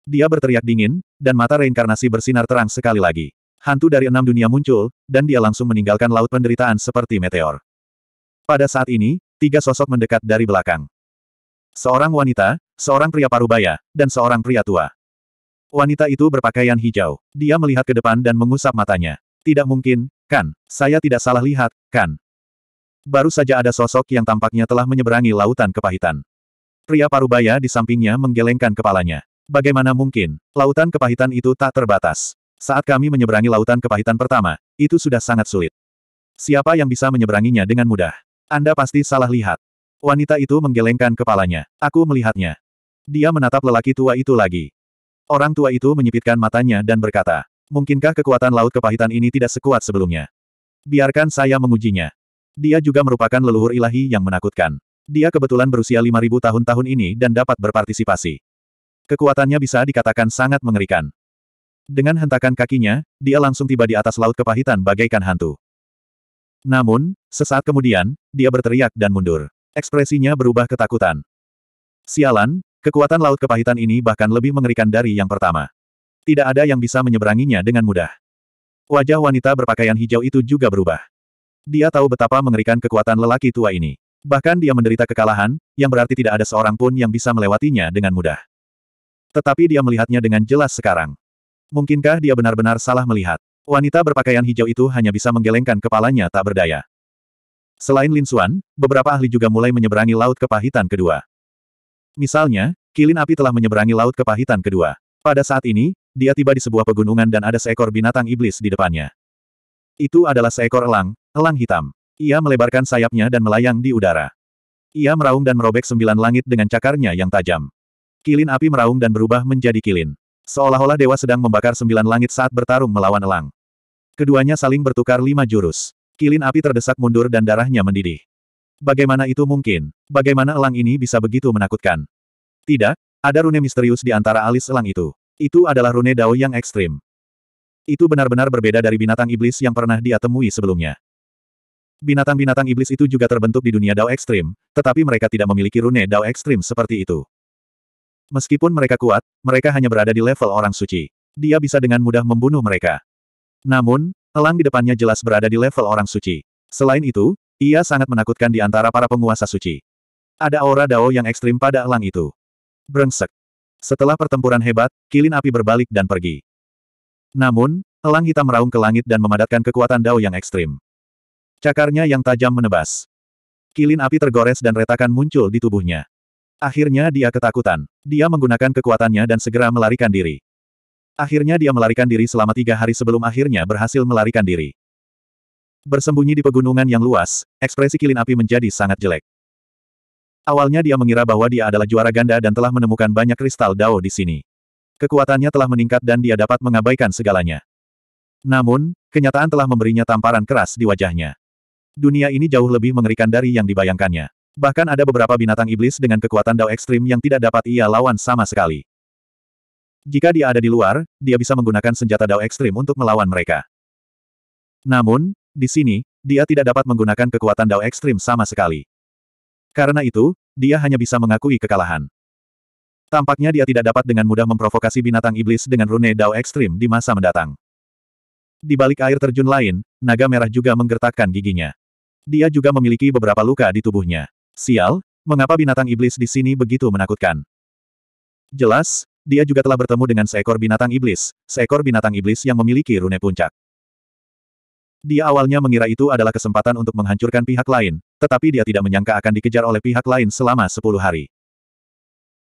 Dia berteriak dingin, dan mata reinkarnasi bersinar terang sekali lagi. Hantu dari enam dunia muncul, dan dia langsung meninggalkan laut penderitaan seperti meteor. Pada saat ini, tiga sosok mendekat dari belakang. Seorang wanita, seorang pria parubaya, dan seorang pria tua. Wanita itu berpakaian hijau. Dia melihat ke depan dan mengusap matanya. Tidak mungkin, kan? Saya tidak salah lihat, kan? Baru saja ada sosok yang tampaknya telah menyeberangi lautan kepahitan. Pria parubaya di sampingnya menggelengkan kepalanya. Bagaimana mungkin, lautan kepahitan itu tak terbatas. Saat kami menyeberangi lautan kepahitan pertama, itu sudah sangat sulit. Siapa yang bisa menyeberanginya dengan mudah? Anda pasti salah lihat. Wanita itu menggelengkan kepalanya. Aku melihatnya. Dia menatap lelaki tua itu lagi. Orang tua itu menyipitkan matanya dan berkata, Mungkinkah kekuatan laut kepahitan ini tidak sekuat sebelumnya? Biarkan saya mengujinya. Dia juga merupakan leluhur ilahi yang menakutkan. Dia kebetulan berusia 5.000 tahun tahun ini dan dapat berpartisipasi. Kekuatannya bisa dikatakan sangat mengerikan. Dengan hentakan kakinya, dia langsung tiba di atas laut kepahitan bagaikan hantu. Namun, sesaat kemudian, dia berteriak dan mundur. Ekspresinya berubah ketakutan. Sialan, kekuatan laut kepahitan ini bahkan lebih mengerikan dari yang pertama. Tidak ada yang bisa menyeberanginya dengan mudah. Wajah wanita berpakaian hijau itu juga berubah. Dia tahu betapa mengerikan kekuatan lelaki tua ini. Bahkan dia menderita kekalahan, yang berarti tidak ada seorang pun yang bisa melewatinya dengan mudah. Tetapi dia melihatnya dengan jelas sekarang. Mungkinkah dia benar-benar salah melihat? Wanita berpakaian hijau itu hanya bisa menggelengkan kepalanya tak berdaya. Selain Lin Xuan, beberapa ahli juga mulai menyeberangi laut kepahitan kedua. Misalnya, kilin api telah menyeberangi laut kepahitan kedua. Pada saat ini, dia tiba di sebuah pegunungan dan ada seekor binatang iblis di depannya. Itu adalah seekor elang, elang hitam. Ia melebarkan sayapnya dan melayang di udara. Ia meraung dan merobek sembilan langit dengan cakarnya yang tajam. Kilin api meraung dan berubah menjadi kilin. Seolah-olah dewa sedang membakar sembilan langit saat bertarung melawan elang. Keduanya saling bertukar lima jurus. Kilin api terdesak mundur dan darahnya mendidih. Bagaimana itu mungkin? Bagaimana elang ini bisa begitu menakutkan? Tidak, ada rune misterius di antara alis elang itu. Itu adalah rune dao yang ekstrim. Itu benar-benar berbeda dari binatang iblis yang pernah dia temui sebelumnya. Binatang-binatang iblis itu juga terbentuk di dunia Dao ekstrim, tetapi mereka tidak memiliki rune Dao ekstrim seperti itu. Meskipun mereka kuat, mereka hanya berada di level orang suci. Dia bisa dengan mudah membunuh mereka. Namun, elang di depannya jelas berada di level orang suci. Selain itu, ia sangat menakutkan di antara para penguasa suci. Ada aura Dao yang ekstrim pada elang itu. Brengsek. Setelah pertempuran hebat, kilin api berbalik dan pergi. Namun, elang hitam meraung ke langit dan memadatkan kekuatan dao yang ekstrim. Cakarnya yang tajam menebas. Kilin api tergores dan retakan muncul di tubuhnya. Akhirnya dia ketakutan. Dia menggunakan kekuatannya dan segera melarikan diri. Akhirnya dia melarikan diri selama tiga hari sebelum akhirnya berhasil melarikan diri. Bersembunyi di pegunungan yang luas, ekspresi kilin api menjadi sangat jelek. Awalnya dia mengira bahwa dia adalah juara ganda dan telah menemukan banyak kristal dao di sini. Kekuatannya telah meningkat dan dia dapat mengabaikan segalanya. Namun, kenyataan telah memberinya tamparan keras di wajahnya. Dunia ini jauh lebih mengerikan dari yang dibayangkannya. Bahkan ada beberapa binatang iblis dengan kekuatan dao ekstrim yang tidak dapat ia lawan sama sekali. Jika dia ada di luar, dia bisa menggunakan senjata dao ekstrim untuk melawan mereka. Namun, di sini, dia tidak dapat menggunakan kekuatan dao ekstrim sama sekali. Karena itu, dia hanya bisa mengakui kekalahan. Tampaknya dia tidak dapat dengan mudah memprovokasi binatang iblis dengan rune Dao ekstrim di masa mendatang. Di balik air terjun lain, naga merah juga menggertakkan giginya. Dia juga memiliki beberapa luka di tubuhnya. Sial, mengapa binatang iblis di sini begitu menakutkan? Jelas, dia juga telah bertemu dengan seekor binatang iblis, seekor binatang iblis yang memiliki rune puncak. Dia awalnya mengira itu adalah kesempatan untuk menghancurkan pihak lain, tetapi dia tidak menyangka akan dikejar oleh pihak lain selama 10 hari.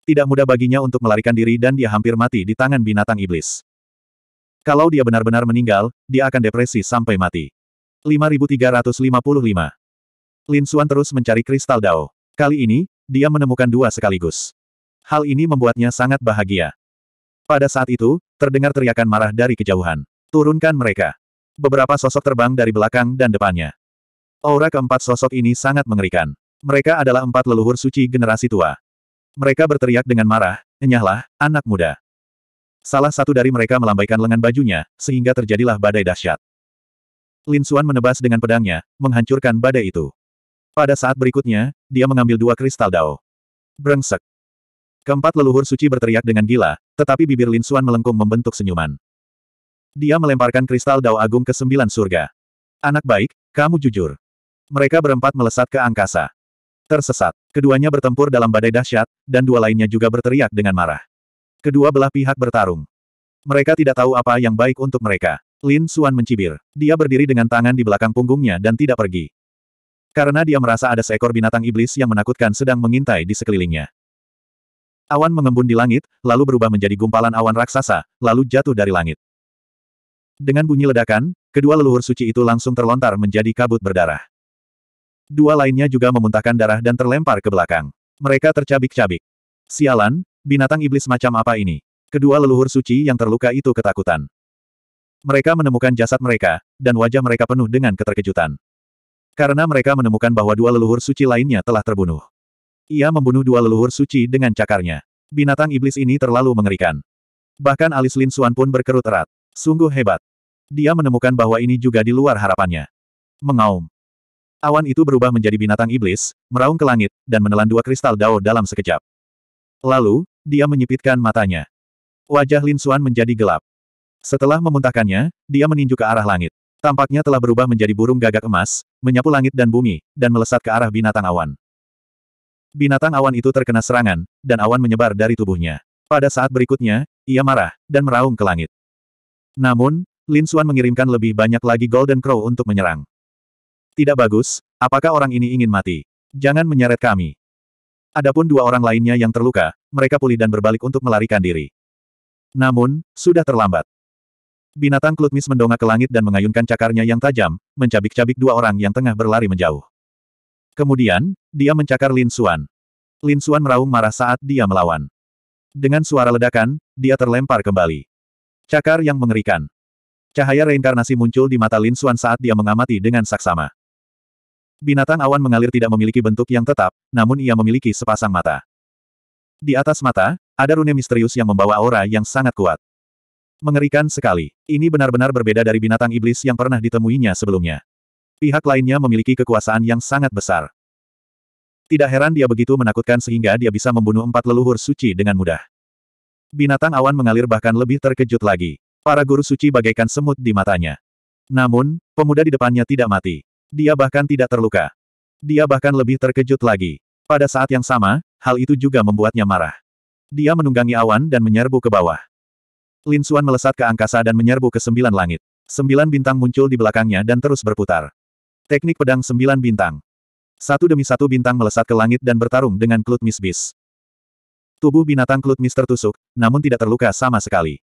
Tidak mudah baginya untuk melarikan diri dan dia hampir mati di tangan binatang iblis. Kalau dia benar-benar meninggal, dia akan depresi sampai mati. 5355 Lin Xuan terus mencari kristal Dao. Kali ini, dia menemukan dua sekaligus. Hal ini membuatnya sangat bahagia. Pada saat itu, terdengar teriakan marah dari kejauhan. Turunkan mereka. Beberapa sosok terbang dari belakang dan depannya. Aura keempat sosok ini sangat mengerikan. Mereka adalah empat leluhur suci generasi tua. Mereka berteriak dengan marah, enyahlah, anak muda. Salah satu dari mereka melambaikan lengan bajunya, sehingga terjadilah badai dahsyat. Lin Xuan menebas dengan pedangnya, menghancurkan badai itu. Pada saat berikutnya, dia mengambil dua kristal dao. Brengsek. Keempat leluhur suci berteriak dengan gila, tetapi bibir Lin Xuan melengkung membentuk senyuman. Dia melemparkan kristal dao agung ke sembilan surga. Anak baik, kamu jujur. Mereka berempat melesat ke angkasa. Tersesat. Keduanya bertempur dalam badai dahsyat, dan dua lainnya juga berteriak dengan marah. Kedua belah pihak bertarung. Mereka tidak tahu apa yang baik untuk mereka. Lin Suan mencibir. Dia berdiri dengan tangan di belakang punggungnya dan tidak pergi. Karena dia merasa ada seekor binatang iblis yang menakutkan sedang mengintai di sekelilingnya. Awan mengembun di langit, lalu berubah menjadi gumpalan awan raksasa, lalu jatuh dari langit. Dengan bunyi ledakan, kedua leluhur suci itu langsung terlontar menjadi kabut berdarah. Dua lainnya juga memuntahkan darah dan terlempar ke belakang. Mereka tercabik-cabik. Sialan, binatang iblis macam apa ini? Kedua leluhur suci yang terluka itu ketakutan. Mereka menemukan jasad mereka, dan wajah mereka penuh dengan keterkejutan. Karena mereka menemukan bahwa dua leluhur suci lainnya telah terbunuh. Ia membunuh dua leluhur suci dengan cakarnya. Binatang iblis ini terlalu mengerikan. Bahkan alis Lin Suan pun berkerut erat. Sungguh hebat. Dia menemukan bahwa ini juga di luar harapannya. Mengaum. Awan itu berubah menjadi binatang iblis, meraung ke langit, dan menelan dua kristal dao dalam sekejap. Lalu, dia menyipitkan matanya. Wajah Lin Xuan menjadi gelap. Setelah memuntahkannya, dia meninju ke arah langit. Tampaknya telah berubah menjadi burung gagak emas, menyapu langit dan bumi, dan melesat ke arah binatang awan. Binatang awan itu terkena serangan, dan awan menyebar dari tubuhnya. Pada saat berikutnya, ia marah, dan meraung ke langit. Namun, Lin Xuan mengirimkan lebih banyak lagi Golden Crow untuk menyerang. Tidak bagus, apakah orang ini ingin mati? Jangan menyeret kami. Adapun dua orang lainnya yang terluka, mereka pulih dan berbalik untuk melarikan diri. Namun, sudah terlambat. Binatang klutmis mendongak ke langit dan mengayunkan cakarnya yang tajam, mencabik-cabik dua orang yang tengah berlari menjauh. Kemudian, dia mencakar Lin Xuan. Lin Xuan meraung marah saat dia melawan. Dengan suara ledakan, dia terlempar kembali. Cakar yang mengerikan. Cahaya reinkarnasi muncul di mata Lin Xuan saat dia mengamati dengan saksama. Binatang awan mengalir tidak memiliki bentuk yang tetap, namun ia memiliki sepasang mata. Di atas mata, ada rune misterius yang membawa aura yang sangat kuat. Mengerikan sekali. Ini benar-benar berbeda dari binatang iblis yang pernah ditemuinya sebelumnya. Pihak lainnya memiliki kekuasaan yang sangat besar. Tidak heran dia begitu menakutkan sehingga dia bisa membunuh empat leluhur suci dengan mudah. Binatang awan mengalir bahkan lebih terkejut lagi. Para guru suci bagaikan semut di matanya. Namun, pemuda di depannya tidak mati. Dia bahkan tidak terluka. Dia bahkan lebih terkejut lagi. Pada saat yang sama, hal itu juga membuatnya marah. Dia menunggangi awan dan menyerbu ke bawah. Lin Xuan melesat ke angkasa dan menyerbu ke sembilan langit. Sembilan bintang muncul di belakangnya dan terus berputar. Teknik pedang sembilan bintang. Satu demi satu bintang melesat ke langit dan bertarung dengan Klutmis Bis. Tubuh binatang Klut Klutmis tertusuk, namun tidak terluka sama sekali.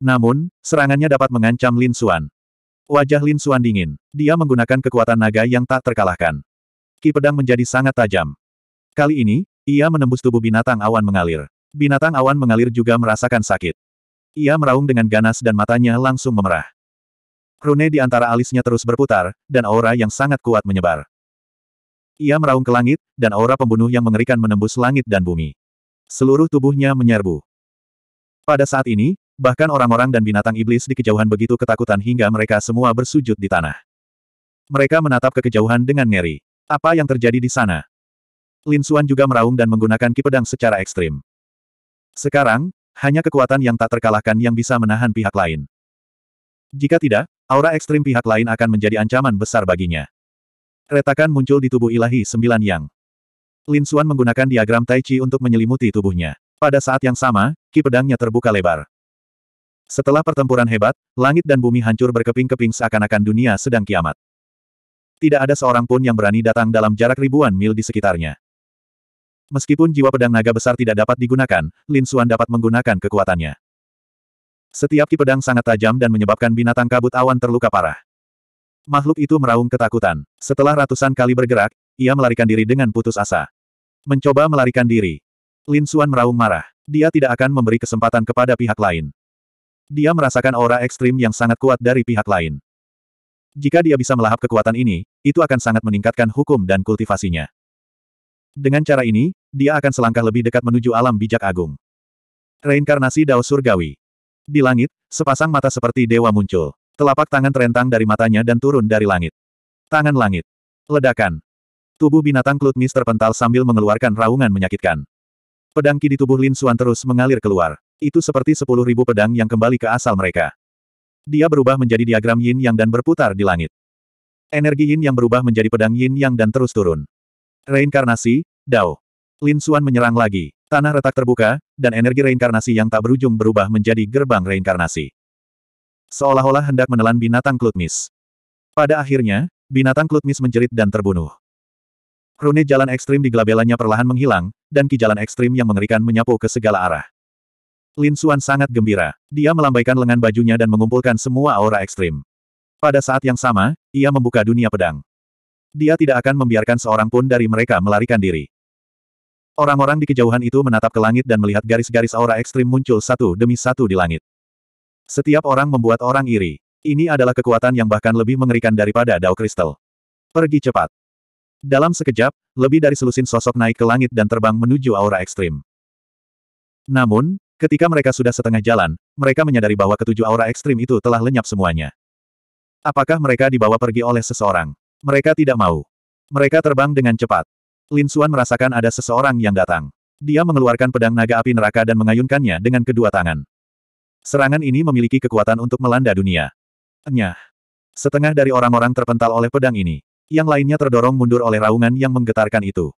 Namun, serangannya dapat mengancam Lin Xuan. Wajah Lin Xuan dingin. Dia menggunakan kekuatan naga yang tak terkalahkan. Ki pedang menjadi sangat tajam. Kali ini, ia menembus tubuh binatang awan mengalir. Binatang awan mengalir juga merasakan sakit. Ia meraung dengan ganas dan matanya langsung memerah. Rune di antara alisnya terus berputar, dan aura yang sangat kuat menyebar. Ia meraung ke langit, dan aura pembunuh yang mengerikan menembus langit dan bumi. Seluruh tubuhnya menyerbu. Pada saat ini, Bahkan orang-orang dan binatang iblis di kejauhan begitu ketakutan hingga mereka semua bersujud di tanah. Mereka menatap ke kejauhan dengan ngeri. Apa yang terjadi di sana? Lin Xuan juga meraung dan menggunakan kipedang secara ekstrim. Sekarang, hanya kekuatan yang tak terkalahkan yang bisa menahan pihak lain. Jika tidak, aura ekstrim pihak lain akan menjadi ancaman besar baginya. Retakan muncul di tubuh ilahi sembilan yang. Lin Xuan menggunakan diagram Tai Chi untuk menyelimuti tubuhnya. Pada saat yang sama, ki pedangnya terbuka lebar. Setelah pertempuran hebat, langit dan bumi hancur berkeping-keping seakan-akan dunia sedang kiamat. Tidak ada seorang pun yang berani datang dalam jarak ribuan mil di sekitarnya. Meskipun jiwa pedang naga besar tidak dapat digunakan, Lin Xuan dapat menggunakan kekuatannya. Setiap ki pedang sangat tajam dan menyebabkan binatang kabut awan terluka parah. Makhluk itu meraung ketakutan. Setelah ratusan kali bergerak, ia melarikan diri dengan putus asa. Mencoba melarikan diri. Lin Xuan meraung marah. Dia tidak akan memberi kesempatan kepada pihak lain. Dia merasakan aura ekstrim yang sangat kuat dari pihak lain. Jika dia bisa melahap kekuatan ini, itu akan sangat meningkatkan hukum dan kultivasinya. Dengan cara ini, dia akan selangkah lebih dekat menuju alam bijak agung. Reinkarnasi Dao Surgawi. Di langit, sepasang mata seperti dewa muncul. Telapak tangan terentang dari matanya dan turun dari langit. Tangan langit. Ledakan. Tubuh binatang klutmis terpental sambil mengeluarkan raungan menyakitkan. Pedangki di tubuh Lin Suan terus mengalir keluar. Itu seperti sepuluh ribu pedang yang kembali ke asal mereka. Dia berubah menjadi diagram yin yang dan berputar di langit. Energi yin yang berubah menjadi pedang yin yang dan terus turun. Reinkarnasi, Dao. Lin Suan menyerang lagi. Tanah retak terbuka, dan energi reinkarnasi yang tak berujung berubah menjadi gerbang reinkarnasi. Seolah-olah hendak menelan binatang klutmis. Pada akhirnya, binatang klutmis menjerit dan terbunuh. Rune jalan ekstrim di gelabelannya perlahan menghilang, dan ki jalan ekstrim yang mengerikan menyapu ke segala arah. Lin Xuan sangat gembira. Dia melambaikan lengan bajunya dan mengumpulkan semua aura ekstrim. Pada saat yang sama, ia membuka dunia pedang. Dia tidak akan membiarkan seorang pun dari mereka melarikan diri. Orang-orang di kejauhan itu menatap ke langit dan melihat garis-garis aura ekstrim muncul satu demi satu di langit. Setiap orang membuat orang iri. Ini adalah kekuatan yang bahkan lebih mengerikan daripada Dao Kristal. Pergi cepat. Dalam sekejap, lebih dari selusin sosok naik ke langit dan terbang menuju aura ekstrim. Namun, Ketika mereka sudah setengah jalan, mereka menyadari bahwa ketujuh aura ekstrim itu telah lenyap semuanya. Apakah mereka dibawa pergi oleh seseorang? Mereka tidak mau. Mereka terbang dengan cepat. Lin Xuan merasakan ada seseorang yang datang. Dia mengeluarkan pedang naga api neraka dan mengayunkannya dengan kedua tangan. Serangan ini memiliki kekuatan untuk melanda dunia. Enyah. Setengah dari orang-orang terpental oleh pedang ini. Yang lainnya terdorong mundur oleh raungan yang menggetarkan itu.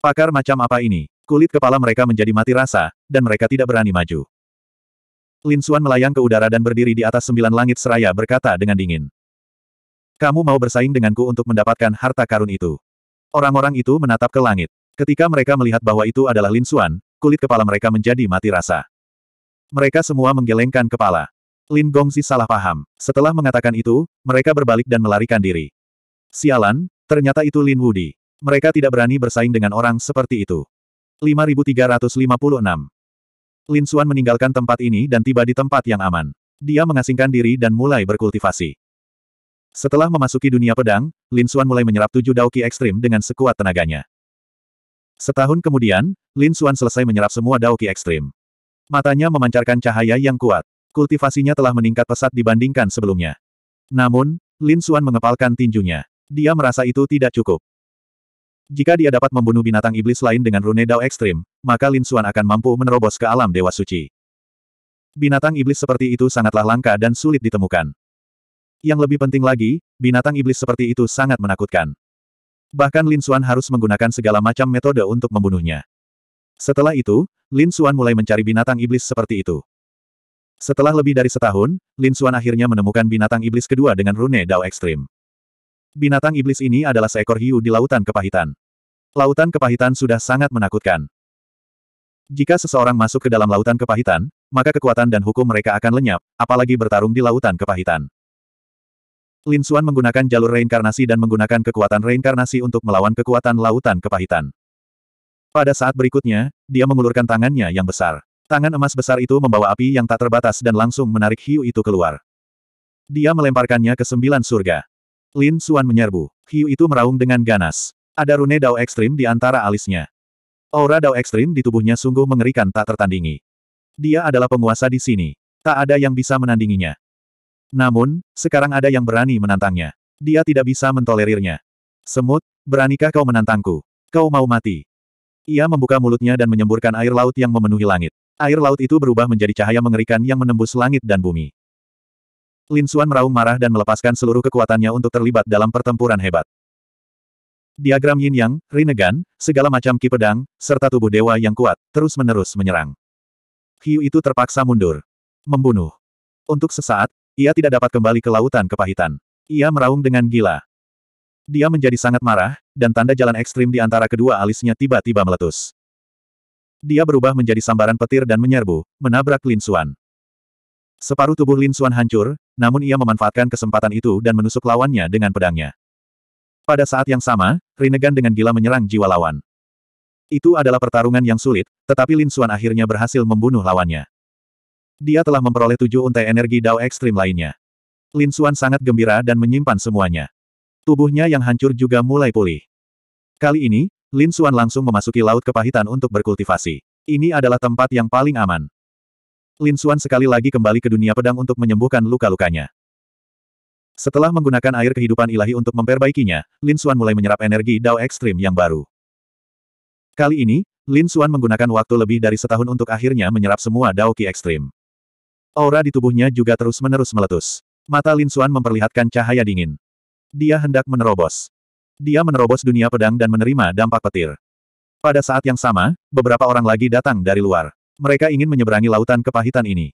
Pakar macam apa ini? Kulit kepala mereka menjadi mati rasa, dan mereka tidak berani maju. Lin Xuan melayang ke udara dan berdiri di atas sembilan langit seraya berkata dengan dingin. Kamu mau bersaing denganku untuk mendapatkan harta karun itu. Orang-orang itu menatap ke langit. Ketika mereka melihat bahwa itu adalah Lin Xuan, kulit kepala mereka menjadi mati rasa. Mereka semua menggelengkan kepala. Lin Gongzi salah paham. Setelah mengatakan itu, mereka berbalik dan melarikan diri. Sialan, ternyata itu Lin Wudi. Mereka tidak berani bersaing dengan orang seperti itu. 5356. Lin Xuan meninggalkan tempat ini dan tiba di tempat yang aman. Dia mengasingkan diri dan mulai berkultivasi. Setelah memasuki dunia pedang, Lin Xuan mulai menyerap tujuh daoki ekstrim dengan sekuat tenaganya. Setahun kemudian, Lin Xuan selesai menyerap semua daoki ekstrim. Matanya memancarkan cahaya yang kuat. Kultivasinya telah meningkat pesat dibandingkan sebelumnya. Namun, Lin Xuan mengepalkan tinjunya. Dia merasa itu tidak cukup. Jika dia dapat membunuh binatang iblis lain dengan rune dao ekstrim, maka Lin Xuan akan mampu menerobos ke alam Dewa Suci. Binatang iblis seperti itu sangatlah langka dan sulit ditemukan. Yang lebih penting lagi, binatang iblis seperti itu sangat menakutkan. Bahkan Lin Xuan harus menggunakan segala macam metode untuk membunuhnya. Setelah itu, Lin Xuan mulai mencari binatang iblis seperti itu. Setelah lebih dari setahun, Lin Xuan akhirnya menemukan binatang iblis kedua dengan rune Dao Ekstrim. Binatang iblis ini adalah seekor hiu di lautan kepahitan. Lautan kepahitan sudah sangat menakutkan. Jika seseorang masuk ke dalam lautan kepahitan, maka kekuatan dan hukum mereka akan lenyap, apalagi bertarung di lautan kepahitan. Lin Xuan menggunakan jalur reinkarnasi dan menggunakan kekuatan reinkarnasi untuk melawan kekuatan lautan kepahitan. Pada saat berikutnya, dia mengulurkan tangannya yang besar. Tangan emas besar itu membawa api yang tak terbatas dan langsung menarik hiu itu keluar. Dia melemparkannya ke sembilan surga. Lin Suan menyerbu. Hiu itu meraung dengan ganas. Ada rune dao ekstrim di antara alisnya. Aura dao ekstrim di tubuhnya sungguh mengerikan tak tertandingi. Dia adalah penguasa di sini. Tak ada yang bisa menandinginya. Namun, sekarang ada yang berani menantangnya. Dia tidak bisa mentolerirnya. Semut, beranikah kau menantangku? Kau mau mati. Ia membuka mulutnya dan menyemburkan air laut yang memenuhi langit. Air laut itu berubah menjadi cahaya mengerikan yang menembus langit dan bumi. Lin Suan meraung marah dan melepaskan seluruh kekuatannya untuk terlibat dalam pertempuran hebat. Diagram yin yang, rinnegan, segala macam ki pedang, serta tubuh dewa yang kuat, terus-menerus menyerang. Hiu itu terpaksa mundur. Membunuh. Untuk sesaat, ia tidak dapat kembali ke lautan kepahitan. Ia meraung dengan gila. Dia menjadi sangat marah, dan tanda jalan ekstrim di antara kedua alisnya tiba-tiba meletus. Dia berubah menjadi sambaran petir dan menyerbu, menabrak Lin Suan. Separuh tubuh Lin Xuan hancur, namun ia memanfaatkan kesempatan itu dan menusuk lawannya dengan pedangnya. Pada saat yang sama, Rinnegan dengan gila menyerang jiwa lawan. Itu adalah pertarungan yang sulit, tetapi Lin Xuan akhirnya berhasil membunuh lawannya. Dia telah memperoleh tujuh untai energi Dao ekstrim lainnya. Lin Xuan sangat gembira dan menyimpan semuanya. Tubuhnya yang hancur juga mulai pulih. Kali ini, Lin Xuan langsung memasuki Laut Kepahitan untuk berkultivasi. Ini adalah tempat yang paling aman. Lin Xuan sekali lagi kembali ke dunia pedang untuk menyembuhkan luka-lukanya. Setelah menggunakan air kehidupan ilahi untuk memperbaikinya, Lin Xuan mulai menyerap energi Dao Ekstrim yang baru. Kali ini, Lin Xuan menggunakan waktu lebih dari setahun untuk akhirnya menyerap semua Dao Qi Ekstrim. Aura di tubuhnya juga terus-menerus meletus. Mata Lin Xuan memperlihatkan cahaya dingin. Dia hendak menerobos. Dia menerobos dunia pedang dan menerima dampak petir. Pada saat yang sama, beberapa orang lagi datang dari luar. Mereka ingin menyeberangi lautan kepahitan ini.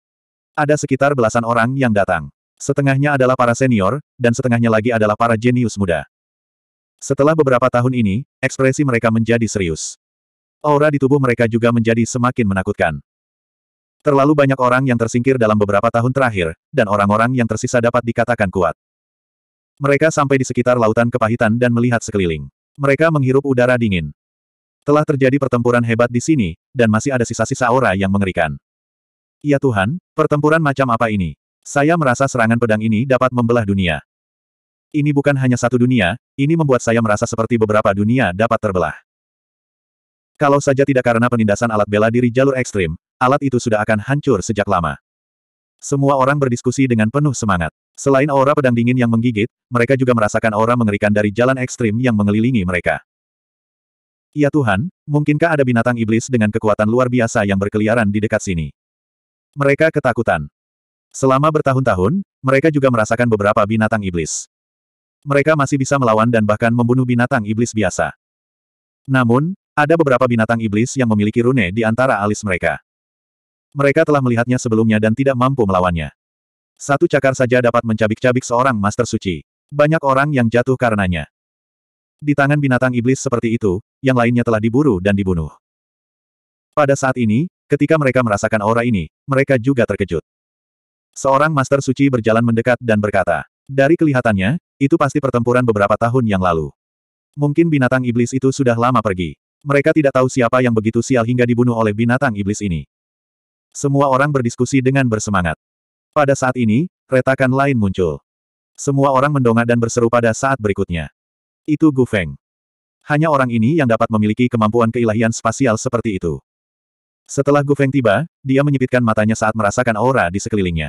Ada sekitar belasan orang yang datang. Setengahnya adalah para senior, dan setengahnya lagi adalah para jenius muda. Setelah beberapa tahun ini, ekspresi mereka menjadi serius. Aura di tubuh mereka juga menjadi semakin menakutkan. Terlalu banyak orang yang tersingkir dalam beberapa tahun terakhir, dan orang-orang yang tersisa dapat dikatakan kuat. Mereka sampai di sekitar lautan kepahitan dan melihat sekeliling. Mereka menghirup udara dingin. Telah terjadi pertempuran hebat di sini, dan masih ada sisa-sisa aura yang mengerikan. Ya Tuhan, pertempuran macam apa ini? Saya merasa serangan pedang ini dapat membelah dunia. Ini bukan hanya satu dunia, ini membuat saya merasa seperti beberapa dunia dapat terbelah. Kalau saja tidak karena penindasan alat bela diri jalur ekstrim, alat itu sudah akan hancur sejak lama. Semua orang berdiskusi dengan penuh semangat. Selain aura pedang dingin yang menggigit, mereka juga merasakan aura mengerikan dari jalan ekstrim yang mengelilingi mereka. Ya Tuhan, mungkinkah ada binatang iblis dengan kekuatan luar biasa yang berkeliaran di dekat sini? Mereka ketakutan. Selama bertahun-tahun, mereka juga merasakan beberapa binatang iblis. Mereka masih bisa melawan dan bahkan membunuh binatang iblis biasa. Namun, ada beberapa binatang iblis yang memiliki rune di antara alis mereka. Mereka telah melihatnya sebelumnya dan tidak mampu melawannya. Satu cakar saja dapat mencabik-cabik seorang master suci. Banyak orang yang jatuh karenanya. Di tangan binatang iblis seperti itu, yang lainnya telah diburu dan dibunuh. Pada saat ini, ketika mereka merasakan aura ini, mereka juga terkejut. Seorang Master Suci berjalan mendekat dan berkata, dari kelihatannya, itu pasti pertempuran beberapa tahun yang lalu. Mungkin binatang iblis itu sudah lama pergi. Mereka tidak tahu siapa yang begitu sial hingga dibunuh oleh binatang iblis ini. Semua orang berdiskusi dengan bersemangat. Pada saat ini, retakan lain muncul. Semua orang mendongak dan berseru pada saat berikutnya. Itu Gu Feng. Hanya orang ini yang dapat memiliki kemampuan keilahian spasial seperti itu. Setelah Gu Feng tiba, dia menyipitkan matanya saat merasakan aura di sekelilingnya.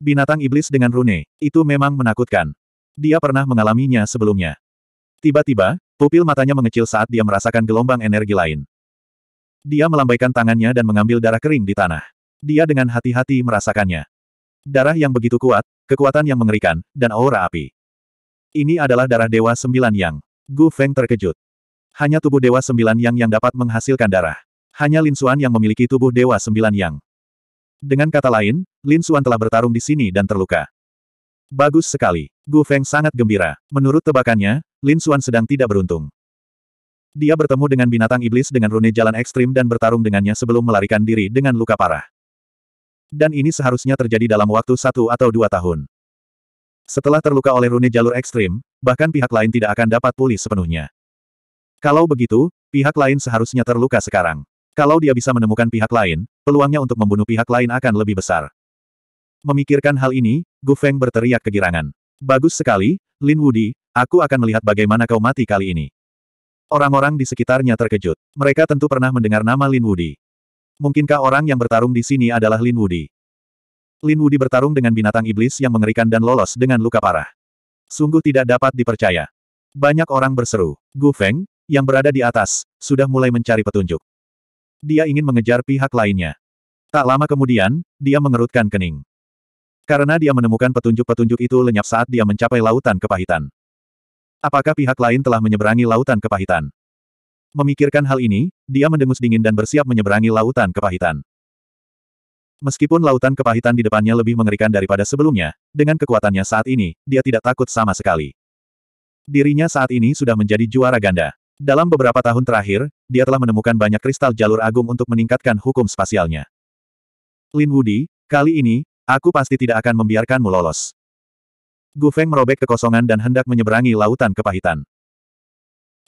Binatang iblis dengan rune, itu memang menakutkan. Dia pernah mengalaminya sebelumnya. Tiba-tiba, pupil matanya mengecil saat dia merasakan gelombang energi lain. Dia melambaikan tangannya dan mengambil darah kering di tanah. Dia dengan hati-hati merasakannya. Darah yang begitu kuat, kekuatan yang mengerikan, dan aura api. Ini adalah darah Dewa Sembilan Yang. Gu Feng terkejut. Hanya tubuh Dewa Sembilan Yang yang dapat menghasilkan darah. Hanya Lin Xuan yang memiliki tubuh Dewa Sembilan Yang. Dengan kata lain, Lin Xuan telah bertarung di sini dan terluka. Bagus sekali. Gu Feng sangat gembira. Menurut tebakannya, Lin Xuan sedang tidak beruntung. Dia bertemu dengan binatang iblis dengan rune jalan ekstrim dan bertarung dengannya sebelum melarikan diri dengan luka parah. Dan ini seharusnya terjadi dalam waktu satu atau dua tahun. Setelah terluka oleh rune jalur ekstrim, bahkan pihak lain tidak akan dapat pulih sepenuhnya. Kalau begitu, pihak lain seharusnya terluka sekarang. Kalau dia bisa menemukan pihak lain, peluangnya untuk membunuh pihak lain akan lebih besar. Memikirkan hal ini, Gu Feng berteriak kegirangan. Bagus sekali, Lin Wudi, aku akan melihat bagaimana kau mati kali ini. Orang-orang di sekitarnya terkejut. Mereka tentu pernah mendengar nama Lin Wudi. Mungkinkah orang yang bertarung di sini adalah Lin Wudi? Lin Wudi bertarung dengan binatang iblis yang mengerikan dan lolos dengan luka parah. Sungguh tidak dapat dipercaya. Banyak orang berseru. Gu Feng, yang berada di atas, sudah mulai mencari petunjuk. Dia ingin mengejar pihak lainnya. Tak lama kemudian, dia mengerutkan kening. Karena dia menemukan petunjuk-petunjuk itu lenyap saat dia mencapai lautan kepahitan. Apakah pihak lain telah menyeberangi lautan kepahitan? Memikirkan hal ini, dia mendengus dingin dan bersiap menyeberangi lautan kepahitan. Meskipun lautan kepahitan di depannya lebih mengerikan daripada sebelumnya, dengan kekuatannya saat ini, dia tidak takut sama sekali. Dirinya saat ini sudah menjadi juara ganda. Dalam beberapa tahun terakhir, dia telah menemukan banyak kristal jalur agung untuk meningkatkan hukum spasialnya. Lin Wudi, kali ini, aku pasti tidak akan membiarkanmu lolos. Gu Feng merobek kekosongan dan hendak menyeberangi lautan kepahitan.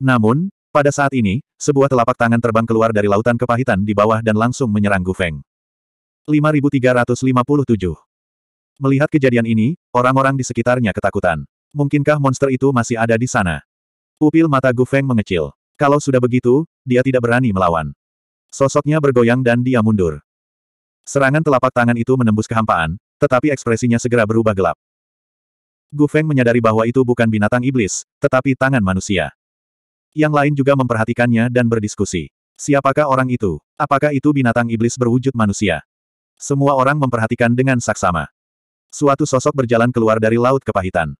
Namun, pada saat ini, sebuah telapak tangan terbang keluar dari lautan kepahitan di bawah dan langsung menyerang Gu Feng. 5357 Melihat kejadian ini, orang-orang di sekitarnya ketakutan. Mungkinkah monster itu masih ada di sana? Pupil mata Gu Feng mengecil. Kalau sudah begitu, dia tidak berani melawan. Sosoknya bergoyang dan dia mundur. Serangan telapak tangan itu menembus kehampaan, tetapi ekspresinya segera berubah gelap. Gu Feng menyadari bahwa itu bukan binatang iblis, tetapi tangan manusia. Yang lain juga memperhatikannya dan berdiskusi. Siapakah orang itu? Apakah itu binatang iblis berwujud manusia? Semua orang memperhatikan dengan saksama. Suatu sosok berjalan keluar dari laut kepahitan.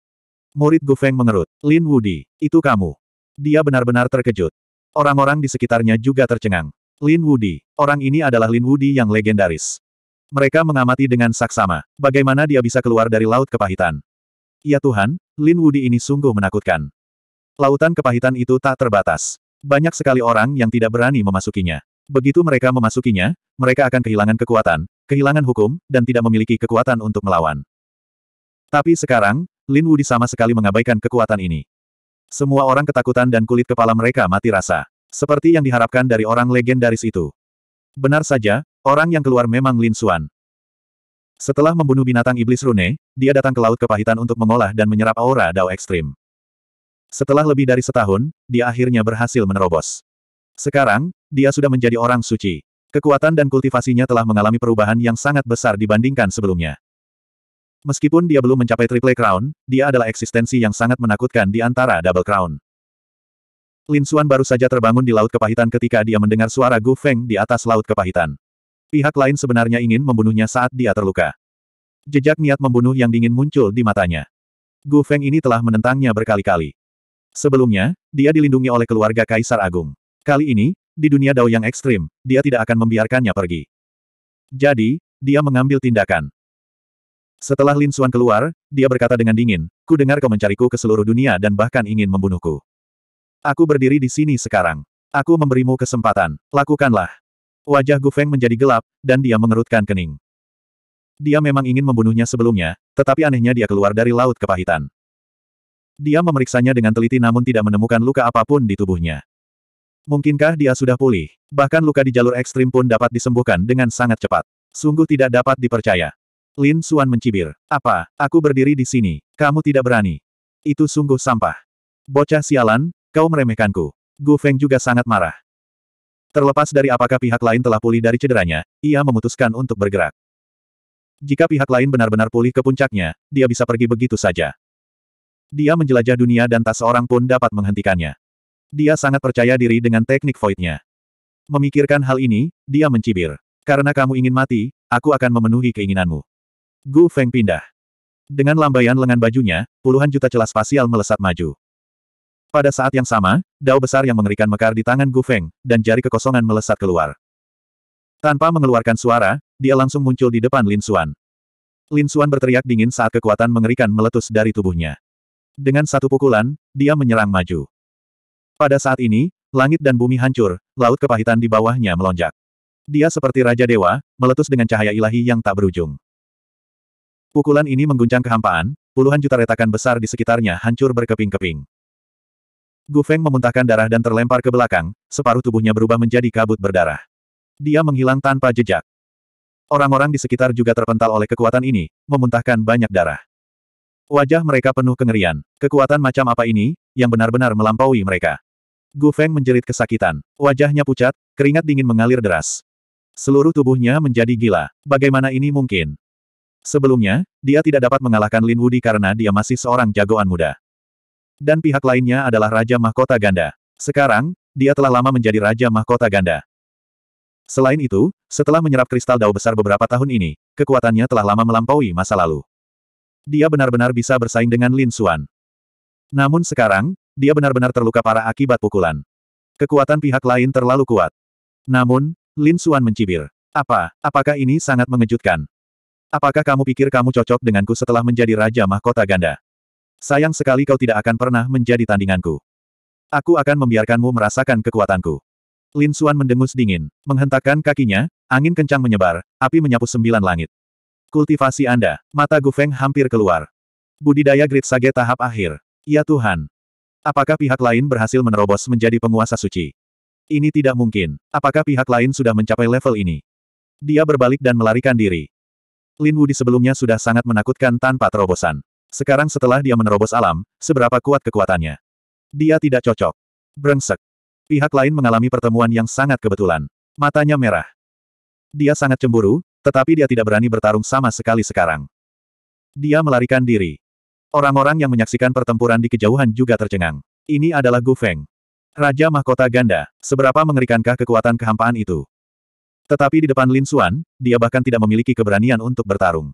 Murid Gu Feng mengerut. Lin Wudi, itu kamu. Dia benar-benar terkejut. Orang-orang di sekitarnya juga tercengang. Lin Wudi, orang ini adalah Lin Wudi yang legendaris. Mereka mengamati dengan saksama. Bagaimana dia bisa keluar dari laut kepahitan? Ya Tuhan, Lin Wudi ini sungguh menakutkan. Lautan kepahitan itu tak terbatas. Banyak sekali orang yang tidak berani memasukinya. Begitu mereka memasukinya, mereka akan kehilangan kekuatan, kehilangan hukum, dan tidak memiliki kekuatan untuk melawan. Tapi sekarang, Lin Wudi sama sekali mengabaikan kekuatan ini. Semua orang ketakutan dan kulit kepala mereka mati rasa. Seperti yang diharapkan dari orang legendaris itu. Benar saja, orang yang keluar memang Lin Xuan. Setelah membunuh binatang iblis Rune, dia datang ke Laut Kepahitan untuk mengolah dan menyerap aura Dao Ekstrim. Setelah lebih dari setahun, dia akhirnya berhasil menerobos. Sekarang, dia sudah menjadi orang suci. Kekuatan dan kultivasinya telah mengalami perubahan yang sangat besar dibandingkan sebelumnya. Meskipun dia belum mencapai Triple Crown, dia adalah eksistensi yang sangat menakutkan di antara Double Crown. Lin Xuan baru saja terbangun di Laut Kepahitan ketika dia mendengar suara Gu Feng di atas Laut Kepahitan. Pihak lain sebenarnya ingin membunuhnya saat dia terluka. Jejak niat membunuh yang dingin muncul di matanya. Gu Feng ini telah menentangnya berkali-kali. Sebelumnya, dia dilindungi oleh keluarga Kaisar Agung. Kali ini, di dunia Dao yang ekstrim, dia tidak akan membiarkannya pergi. Jadi, dia mengambil tindakan. Setelah Lin Xuan keluar, dia berkata dengan dingin, ku dengar kau mencariku ke seluruh dunia dan bahkan ingin membunuhku. Aku berdiri di sini sekarang. Aku memberimu kesempatan. Lakukanlah. Wajah Gu Feng menjadi gelap, dan dia mengerutkan kening. Dia memang ingin membunuhnya sebelumnya, tetapi anehnya dia keluar dari laut kepahitan. Dia memeriksanya dengan teliti namun tidak menemukan luka apapun di tubuhnya. Mungkinkah dia sudah pulih? Bahkan luka di jalur ekstrim pun dapat disembuhkan dengan sangat cepat. Sungguh tidak dapat dipercaya. Lin Suan mencibir. Apa, aku berdiri di sini, kamu tidak berani. Itu sungguh sampah. Bocah sialan, kau meremehkanku. Gu Feng juga sangat marah. Terlepas dari apakah pihak lain telah pulih dari cederanya, ia memutuskan untuk bergerak. Jika pihak lain benar-benar pulih ke puncaknya, dia bisa pergi begitu saja. Dia menjelajah dunia dan tak seorang pun dapat menghentikannya. Dia sangat percaya diri dengan teknik voidnya. Memikirkan hal ini, dia mencibir. Karena kamu ingin mati, aku akan memenuhi keinginanmu. Gu Feng pindah. Dengan lambaian lengan bajunya, puluhan juta celah spasial melesat maju. Pada saat yang sama, dao besar yang mengerikan mekar di tangan Gu Feng, dan jari kekosongan melesat keluar. Tanpa mengeluarkan suara, dia langsung muncul di depan Lin Xuan. Lin Xuan berteriak dingin saat kekuatan mengerikan meletus dari tubuhnya. Dengan satu pukulan, dia menyerang maju. Pada saat ini, langit dan bumi hancur, laut kepahitan di bawahnya melonjak. Dia seperti Raja Dewa, meletus dengan cahaya ilahi yang tak berujung. Pukulan ini mengguncang kehampaan, puluhan juta retakan besar di sekitarnya hancur berkeping-keping. Gu Feng memuntahkan darah dan terlempar ke belakang, separuh tubuhnya berubah menjadi kabut berdarah. Dia menghilang tanpa jejak. Orang-orang di sekitar juga terpental oleh kekuatan ini, memuntahkan banyak darah. Wajah mereka penuh kengerian. Kekuatan macam apa ini, yang benar-benar melampaui mereka. Gu Feng menjerit kesakitan. Wajahnya pucat, keringat dingin mengalir deras. Seluruh tubuhnya menjadi gila. Bagaimana ini mungkin? Sebelumnya, dia tidak dapat mengalahkan Lin Wudi karena dia masih seorang jagoan muda. Dan pihak lainnya adalah Raja Mahkota Ganda. Sekarang, dia telah lama menjadi Raja Mahkota Ganda. Selain itu, setelah menyerap kristal dao besar beberapa tahun ini, kekuatannya telah lama melampaui masa lalu. Dia benar-benar bisa bersaing dengan Lin Xuan. Namun sekarang, dia benar-benar terluka parah akibat pukulan. Kekuatan pihak lain terlalu kuat. Namun, Lin Xuan mencibir. Apa, apakah ini sangat mengejutkan? Apakah kamu pikir kamu cocok denganku setelah menjadi Raja Mahkota Ganda? Sayang sekali kau tidak akan pernah menjadi tandinganku. Aku akan membiarkanmu merasakan kekuatanku. Lin Xuan mendengus dingin, menghentakkan kakinya, angin kencang menyebar, api menyapu sembilan langit. Kultivasi Anda, mata Gu Feng hampir keluar. Budidaya Grid Sage tahap akhir. Ya Tuhan, Apakah pihak lain berhasil menerobos menjadi penguasa suci? Ini tidak mungkin. Apakah pihak lain sudah mencapai level ini? Dia berbalik dan melarikan diri. Lin Wu di sebelumnya sudah sangat menakutkan tanpa terobosan. Sekarang setelah dia menerobos alam, seberapa kuat kekuatannya? Dia tidak cocok. Brengsek. Pihak lain mengalami pertemuan yang sangat kebetulan. Matanya merah. Dia sangat cemburu, tetapi dia tidak berani bertarung sama sekali sekarang. Dia melarikan diri. Orang-orang yang menyaksikan pertempuran di kejauhan juga tercengang. Ini adalah Gu Feng. Raja Mahkota Ganda, seberapa mengerikankah kekuatan kehampaan itu? Tetapi di depan Lin Xuan, dia bahkan tidak memiliki keberanian untuk bertarung.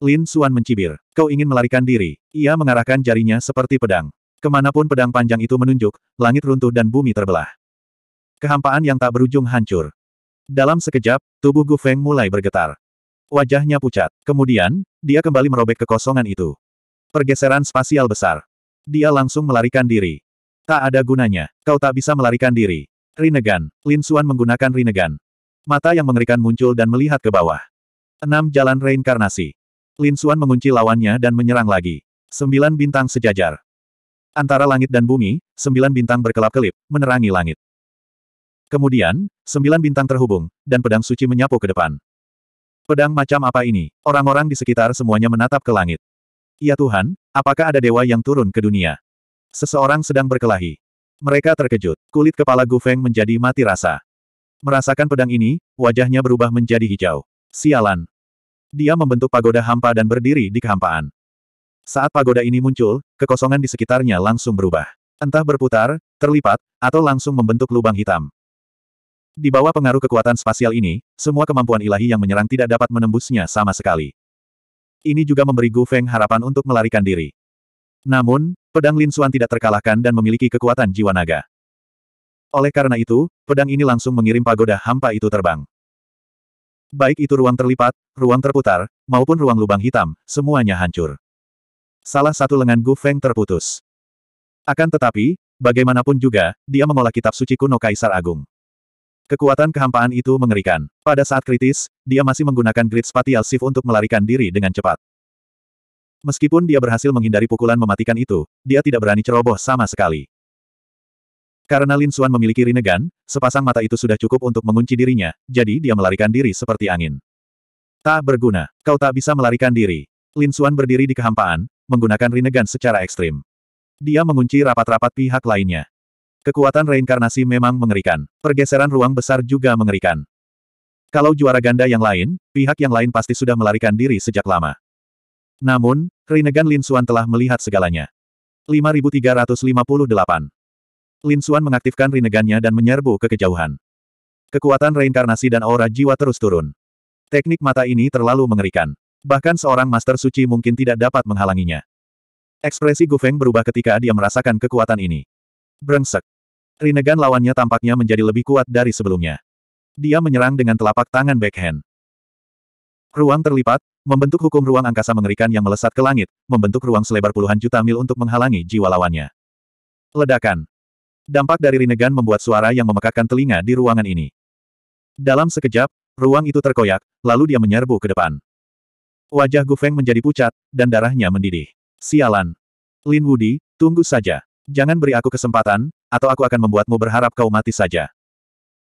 Lin Xuan mencibir. Kau ingin melarikan diri. Ia mengarahkan jarinya seperti pedang. Kemanapun pedang panjang itu menunjuk, langit runtuh dan bumi terbelah. Kehampaan yang tak berujung hancur. Dalam sekejap, tubuh Gu Feng mulai bergetar. Wajahnya pucat. Kemudian, dia kembali merobek kekosongan itu. Pergeseran spasial besar. Dia langsung melarikan diri. Tak ada gunanya. Kau tak bisa melarikan diri. Rinnegan. Lin Xuan menggunakan Rinnegan. Mata yang mengerikan muncul dan melihat ke bawah. Enam Jalan Reinkarnasi. Lin Xuan mengunci lawannya dan menyerang lagi. Sembilan bintang sejajar. Antara langit dan bumi, sembilan bintang berkelap-kelip, menerangi langit. Kemudian, sembilan bintang terhubung, dan pedang suci menyapu ke depan. Pedang macam apa ini? Orang-orang di sekitar semuanya menatap ke langit. Ya Tuhan, apakah ada dewa yang turun ke dunia? Seseorang sedang berkelahi. Mereka terkejut. Kulit kepala Gu Feng menjadi mati rasa. Merasakan pedang ini, wajahnya berubah menjadi hijau. Sialan. Dia membentuk pagoda hampa dan berdiri di kehampaan. Saat pagoda ini muncul, kekosongan di sekitarnya langsung berubah. Entah berputar, terlipat, atau langsung membentuk lubang hitam. Di bawah pengaruh kekuatan spasial ini, semua kemampuan ilahi yang menyerang tidak dapat menembusnya sama sekali ini juga memberi Gu Feng harapan untuk melarikan diri. Namun, pedang Lin Xuan tidak terkalahkan dan memiliki kekuatan jiwa naga. Oleh karena itu, pedang ini langsung mengirim pagoda hampa itu terbang. Baik itu ruang terlipat, ruang terputar, maupun ruang lubang hitam, semuanya hancur. Salah satu lengan Gu Feng terputus. Akan tetapi, bagaimanapun juga, dia mengolah kitab suci kuno Kaisar Agung. Kekuatan kehampaan itu mengerikan. Pada saat kritis, dia masih menggunakan grid spatial shift untuk melarikan diri dengan cepat. Meskipun dia berhasil menghindari pukulan mematikan itu, dia tidak berani ceroboh sama sekali. Karena Lin Xuan memiliki Rinnegan, sepasang mata itu sudah cukup untuk mengunci dirinya, jadi dia melarikan diri seperti angin. Tak berguna, kau tak bisa melarikan diri. Lin Xuan berdiri di kehampaan, menggunakan Rinnegan secara ekstrim. Dia mengunci rapat-rapat pihak lainnya. Kekuatan reinkarnasi memang mengerikan. Pergeseran ruang besar juga mengerikan. Kalau juara ganda yang lain, pihak yang lain pasti sudah melarikan diri sejak lama. Namun, Rinnegan Lin Suan telah melihat segalanya. 5358 Lin Suan mengaktifkan Rinnegannya dan menyerbu ke kejauhan. Kekuatan reinkarnasi dan aura jiwa terus turun. Teknik mata ini terlalu mengerikan. Bahkan seorang Master Suci mungkin tidak dapat menghalanginya. Ekspresi Gu Feng berubah ketika dia merasakan kekuatan ini. Brengsek. Rinegan lawannya tampaknya menjadi lebih kuat dari sebelumnya. Dia menyerang dengan telapak tangan backhand. Ruang terlipat, membentuk hukum ruang angkasa mengerikan yang melesat ke langit, membentuk ruang selebar puluhan juta mil untuk menghalangi jiwa lawannya. Ledakan. Dampak dari Rinegan membuat suara yang memekakkan telinga di ruangan ini. Dalam sekejap, ruang itu terkoyak, lalu dia menyerbu ke depan. Wajah Gu Feng menjadi pucat, dan darahnya mendidih. Sialan. Lin Wudi, tunggu saja. Jangan beri aku kesempatan, atau aku akan membuatmu berharap kau mati saja.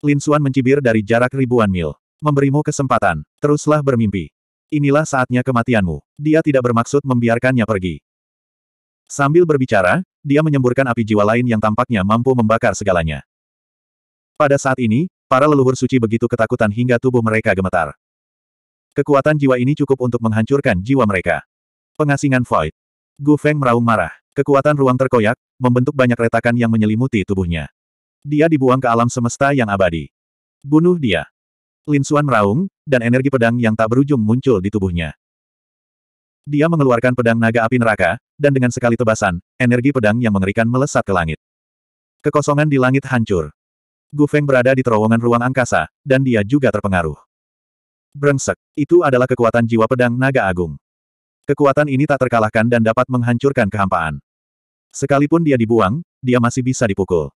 Lin Xuan mencibir dari jarak ribuan mil. Memberimu kesempatan, teruslah bermimpi. Inilah saatnya kematianmu. Dia tidak bermaksud membiarkannya pergi. Sambil berbicara, dia menyemburkan api jiwa lain yang tampaknya mampu membakar segalanya. Pada saat ini, para leluhur suci begitu ketakutan hingga tubuh mereka gemetar. Kekuatan jiwa ini cukup untuk menghancurkan jiwa mereka. Pengasingan Void. Gu Feng meraung marah. Kekuatan ruang terkoyak, membentuk banyak retakan yang menyelimuti tubuhnya. Dia dibuang ke alam semesta yang abadi. Bunuh dia. Lin Suan meraung, dan energi pedang yang tak berujung muncul di tubuhnya. Dia mengeluarkan pedang naga api neraka, dan dengan sekali tebasan, energi pedang yang mengerikan melesat ke langit. Kekosongan di langit hancur. Gu Feng berada di terowongan ruang angkasa, dan dia juga terpengaruh. Brengsek, itu adalah kekuatan jiwa pedang naga agung. Kekuatan ini tak terkalahkan dan dapat menghancurkan kehampaan. Sekalipun dia dibuang, dia masih bisa dipukul.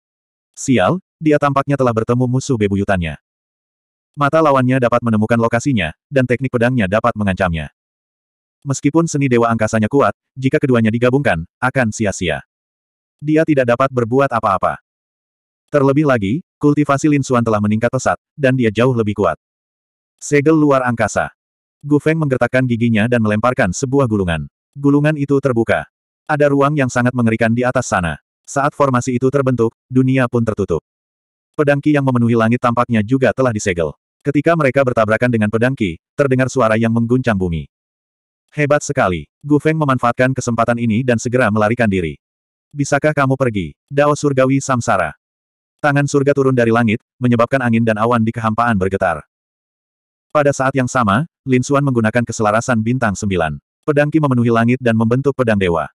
Sial, dia tampaknya telah bertemu musuh bebuyutannya. Mata lawannya dapat menemukan lokasinya, dan teknik pedangnya dapat mengancamnya. Meskipun seni dewa angkasanya kuat, jika keduanya digabungkan, akan sia-sia. Dia tidak dapat berbuat apa-apa. Terlebih lagi, kultivasi Lin Xuan telah meningkat pesat, dan dia jauh lebih kuat. Segel luar angkasa. Gu Feng menggertakkan giginya dan melemparkan sebuah gulungan. Gulungan itu terbuka. Ada ruang yang sangat mengerikan di atas sana. Saat formasi itu terbentuk, dunia pun tertutup. Pedangki yang memenuhi langit tampaknya juga telah disegel. Ketika mereka bertabrakan dengan pedangki, terdengar suara yang mengguncang bumi. Hebat sekali. Gu Feng memanfaatkan kesempatan ini dan segera melarikan diri. Bisakah kamu pergi? Dao Surgawi Samsara. Tangan surga turun dari langit, menyebabkan angin dan awan di kehampaan bergetar. Pada saat yang sama, Lin Xuan menggunakan keselarasan bintang sembilan. Pedangki memenuhi langit dan membentuk pedang dewa.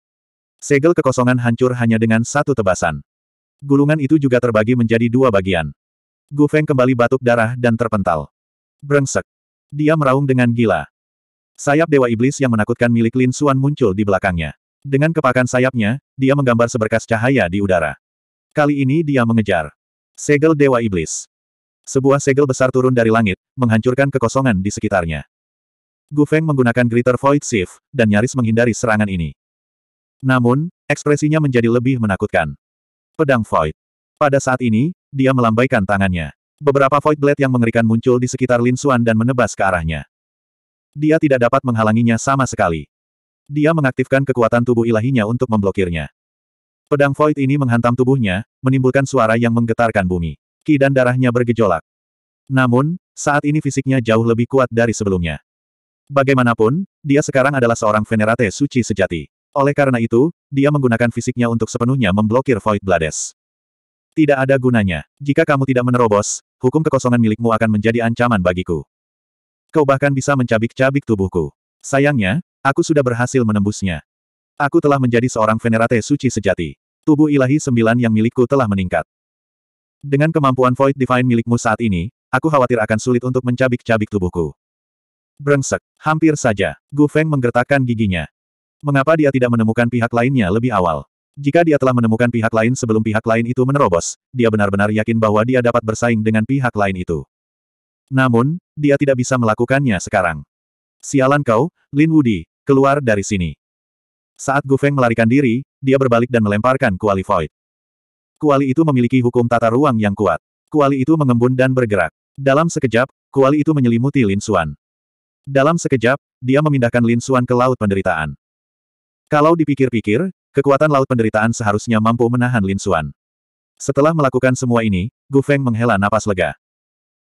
Segel kekosongan hancur hanya dengan satu tebasan. Gulungan itu juga terbagi menjadi dua bagian. Gu Feng kembali batuk darah dan terpental. Brengsek. Dia meraung dengan gila. Sayap Dewa Iblis yang menakutkan milik Lin Xuan muncul di belakangnya. Dengan kepakan sayapnya, dia menggambar seberkas cahaya di udara. Kali ini dia mengejar. Segel Dewa Iblis. Sebuah segel besar turun dari langit, menghancurkan kekosongan di sekitarnya. Gu Feng menggunakan Greater Void Shift, dan nyaris menghindari serangan ini. Namun, ekspresinya menjadi lebih menakutkan. Pedang Void. Pada saat ini, dia melambaikan tangannya. Beberapa Void Blade yang mengerikan muncul di sekitar Lin Xuan dan menebas ke arahnya. Dia tidak dapat menghalanginya sama sekali. Dia mengaktifkan kekuatan tubuh ilahinya untuk memblokirnya. Pedang Void ini menghantam tubuhnya, menimbulkan suara yang menggetarkan bumi. Ki dan darahnya bergejolak. Namun, saat ini fisiknya jauh lebih kuat dari sebelumnya. Bagaimanapun, dia sekarang adalah seorang venerate suci sejati. Oleh karena itu, dia menggunakan fisiknya untuk sepenuhnya memblokir Void Blades. Tidak ada gunanya. Jika kamu tidak menerobos, hukum kekosongan milikmu akan menjadi ancaman bagiku. Kau bahkan bisa mencabik-cabik tubuhku. Sayangnya, aku sudah berhasil menembusnya. Aku telah menjadi seorang venerate suci sejati. Tubuh ilahi sembilan yang milikku telah meningkat. Dengan kemampuan Void Divine milikmu saat ini, aku khawatir akan sulit untuk mencabik-cabik tubuhku. Brengsek, hampir saja, Gu Feng menggertakkan giginya. Mengapa dia tidak menemukan pihak lainnya lebih awal? Jika dia telah menemukan pihak lain sebelum pihak lain itu menerobos, dia benar-benar yakin bahwa dia dapat bersaing dengan pihak lain itu. Namun, dia tidak bisa melakukannya sekarang. Sialan kau, Lin Wudi, keluar dari sini. Saat Gu Feng melarikan diri, dia berbalik dan melemparkan kuali void. Kuali itu memiliki hukum tata ruang yang kuat. Kuali itu mengembun dan bergerak. Dalam sekejap, kuali itu menyelimuti Lin Xuan. Dalam sekejap, dia memindahkan Lin Xuan ke laut penderitaan. Kalau dipikir-pikir, kekuatan laut penderitaan seharusnya mampu menahan Lin Xuan. Setelah melakukan semua ini, Gu Feng menghela napas lega.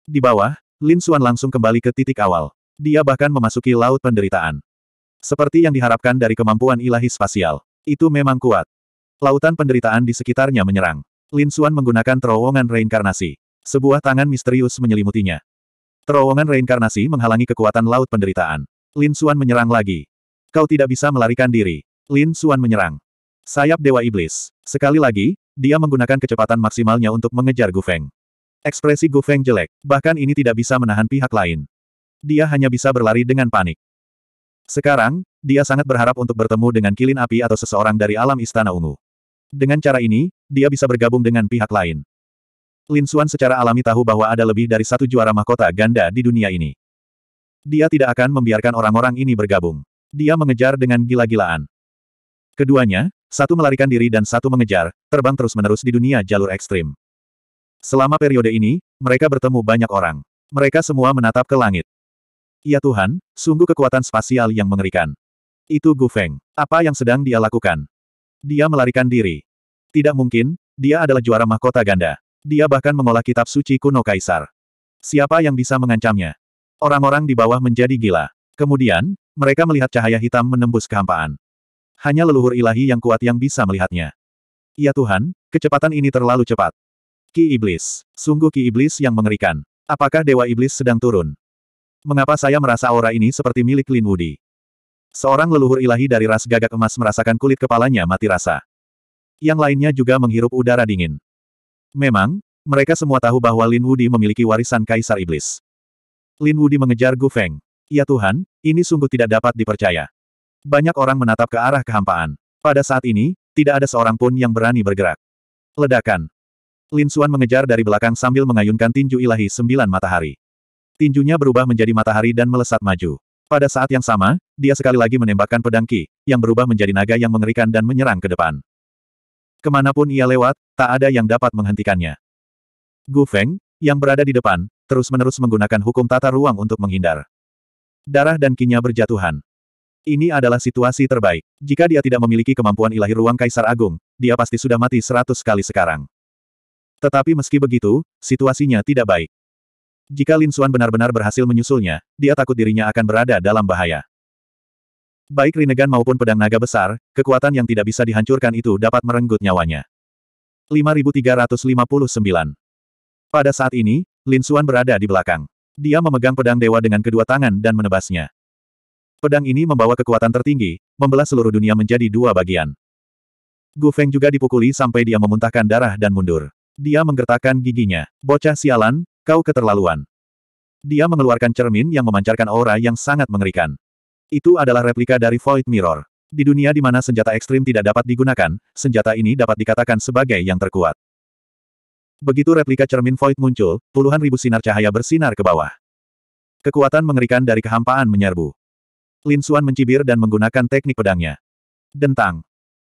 Di bawah, Lin Xuan langsung kembali ke titik awal. Dia bahkan memasuki laut penderitaan. Seperti yang diharapkan dari kemampuan ilahi spasial. Itu memang kuat. Lautan penderitaan di sekitarnya menyerang. Lin Xuan menggunakan terowongan reinkarnasi. Sebuah tangan misterius menyelimutinya. Terowongan reinkarnasi menghalangi kekuatan laut penderitaan. Lin Xuan menyerang lagi. Kau tidak bisa melarikan diri. Lin Suan menyerang. Sayap Dewa Iblis. Sekali lagi, dia menggunakan kecepatan maksimalnya untuk mengejar Gu Feng. Ekspresi Gu Feng jelek, bahkan ini tidak bisa menahan pihak lain. Dia hanya bisa berlari dengan panik. Sekarang, dia sangat berharap untuk bertemu dengan kilin api atau seseorang dari alam Istana Ungu. Dengan cara ini, dia bisa bergabung dengan pihak lain. Lin Suan secara alami tahu bahwa ada lebih dari satu juara mahkota ganda di dunia ini. Dia tidak akan membiarkan orang-orang ini bergabung. Dia mengejar dengan gila-gilaan. Keduanya, satu melarikan diri dan satu mengejar, terbang terus-menerus di dunia jalur ekstrim. Selama periode ini, mereka bertemu banyak orang. Mereka semua menatap ke langit. Ya Tuhan, sungguh kekuatan spasial yang mengerikan. Itu Gu Feng. Apa yang sedang dia lakukan? Dia melarikan diri. Tidak mungkin, dia adalah juara mahkota ganda. Dia bahkan mengolah kitab suci kuno kaisar. Siapa yang bisa mengancamnya? Orang-orang di bawah menjadi gila. Kemudian, mereka melihat cahaya hitam menembus kehampaan. Hanya leluhur ilahi yang kuat yang bisa melihatnya. Ya Tuhan, kecepatan ini terlalu cepat. Ki Iblis. Sungguh Ki Iblis yang mengerikan. Apakah Dewa Iblis sedang turun? Mengapa saya merasa aura ini seperti milik Lin Wudi? Seorang leluhur ilahi dari ras gagak emas merasakan kulit kepalanya mati rasa. Yang lainnya juga menghirup udara dingin. Memang, mereka semua tahu bahwa Lin Wudi memiliki warisan Kaisar Iblis. Lin Wudi mengejar Gu Feng. Ya Tuhan, ini sungguh tidak dapat dipercaya. Banyak orang menatap ke arah kehampaan. Pada saat ini, tidak ada seorang pun yang berani bergerak. Ledakan. Lin Xuan mengejar dari belakang sambil mengayunkan tinju ilahi sembilan matahari. Tinjunya berubah menjadi matahari dan melesat maju. Pada saat yang sama, dia sekali lagi menembakkan pedang Ki, yang berubah menjadi naga yang mengerikan dan menyerang ke depan. Kemanapun ia lewat, tak ada yang dapat menghentikannya. Gu Feng, yang berada di depan, terus-menerus menggunakan hukum tata ruang untuk menghindar. Darah dan kinya berjatuhan. Ini adalah situasi terbaik. Jika dia tidak memiliki kemampuan ilahi ruang Kaisar Agung, dia pasti sudah mati seratus kali sekarang. Tetapi meski begitu, situasinya tidak baik. Jika Lin Suan benar-benar berhasil menyusulnya, dia takut dirinya akan berada dalam bahaya. Baik Rinnegan maupun pedang naga besar, kekuatan yang tidak bisa dihancurkan itu dapat merenggut nyawanya. 5359 Pada saat ini, Lin Suan berada di belakang. Dia memegang pedang dewa dengan kedua tangan dan menebasnya. Pedang ini membawa kekuatan tertinggi, membelah seluruh dunia menjadi dua bagian. Gu Feng juga dipukuli sampai dia memuntahkan darah dan mundur. Dia menggertakkan giginya. Bocah sialan, kau keterlaluan. Dia mengeluarkan cermin yang memancarkan aura yang sangat mengerikan. Itu adalah replika dari Void Mirror. Di dunia di mana senjata ekstrim tidak dapat digunakan, senjata ini dapat dikatakan sebagai yang terkuat. Begitu replika cermin Void muncul, puluhan ribu sinar cahaya bersinar ke bawah. Kekuatan mengerikan dari kehampaan menyerbu. Lin Xuan mencibir dan menggunakan teknik pedangnya. Dentang.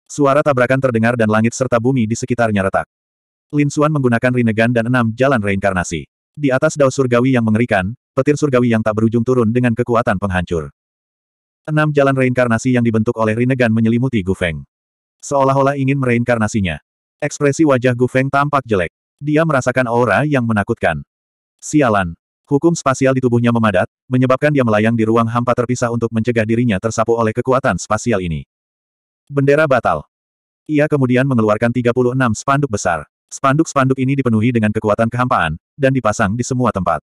Suara tabrakan terdengar dan langit serta bumi di sekitarnya retak. Lin Xuan menggunakan Rinnegan dan enam jalan reinkarnasi. Di atas dao surgawi yang mengerikan, petir surgawi yang tak berujung turun dengan kekuatan penghancur. Enam jalan reinkarnasi yang dibentuk oleh Rinnegan menyelimuti Gu Feng. Seolah-olah ingin mereinkarnasinya. Ekspresi wajah Gu Feng tampak jelek. Dia merasakan aura yang menakutkan. Sialan. Hukum spasial di tubuhnya memadat, menyebabkan dia melayang di ruang hampa terpisah untuk mencegah dirinya tersapu oleh kekuatan spasial ini. Bendera batal. Ia kemudian mengeluarkan 36 spanduk besar. Spanduk-spanduk ini dipenuhi dengan kekuatan kehampaan, dan dipasang di semua tempat.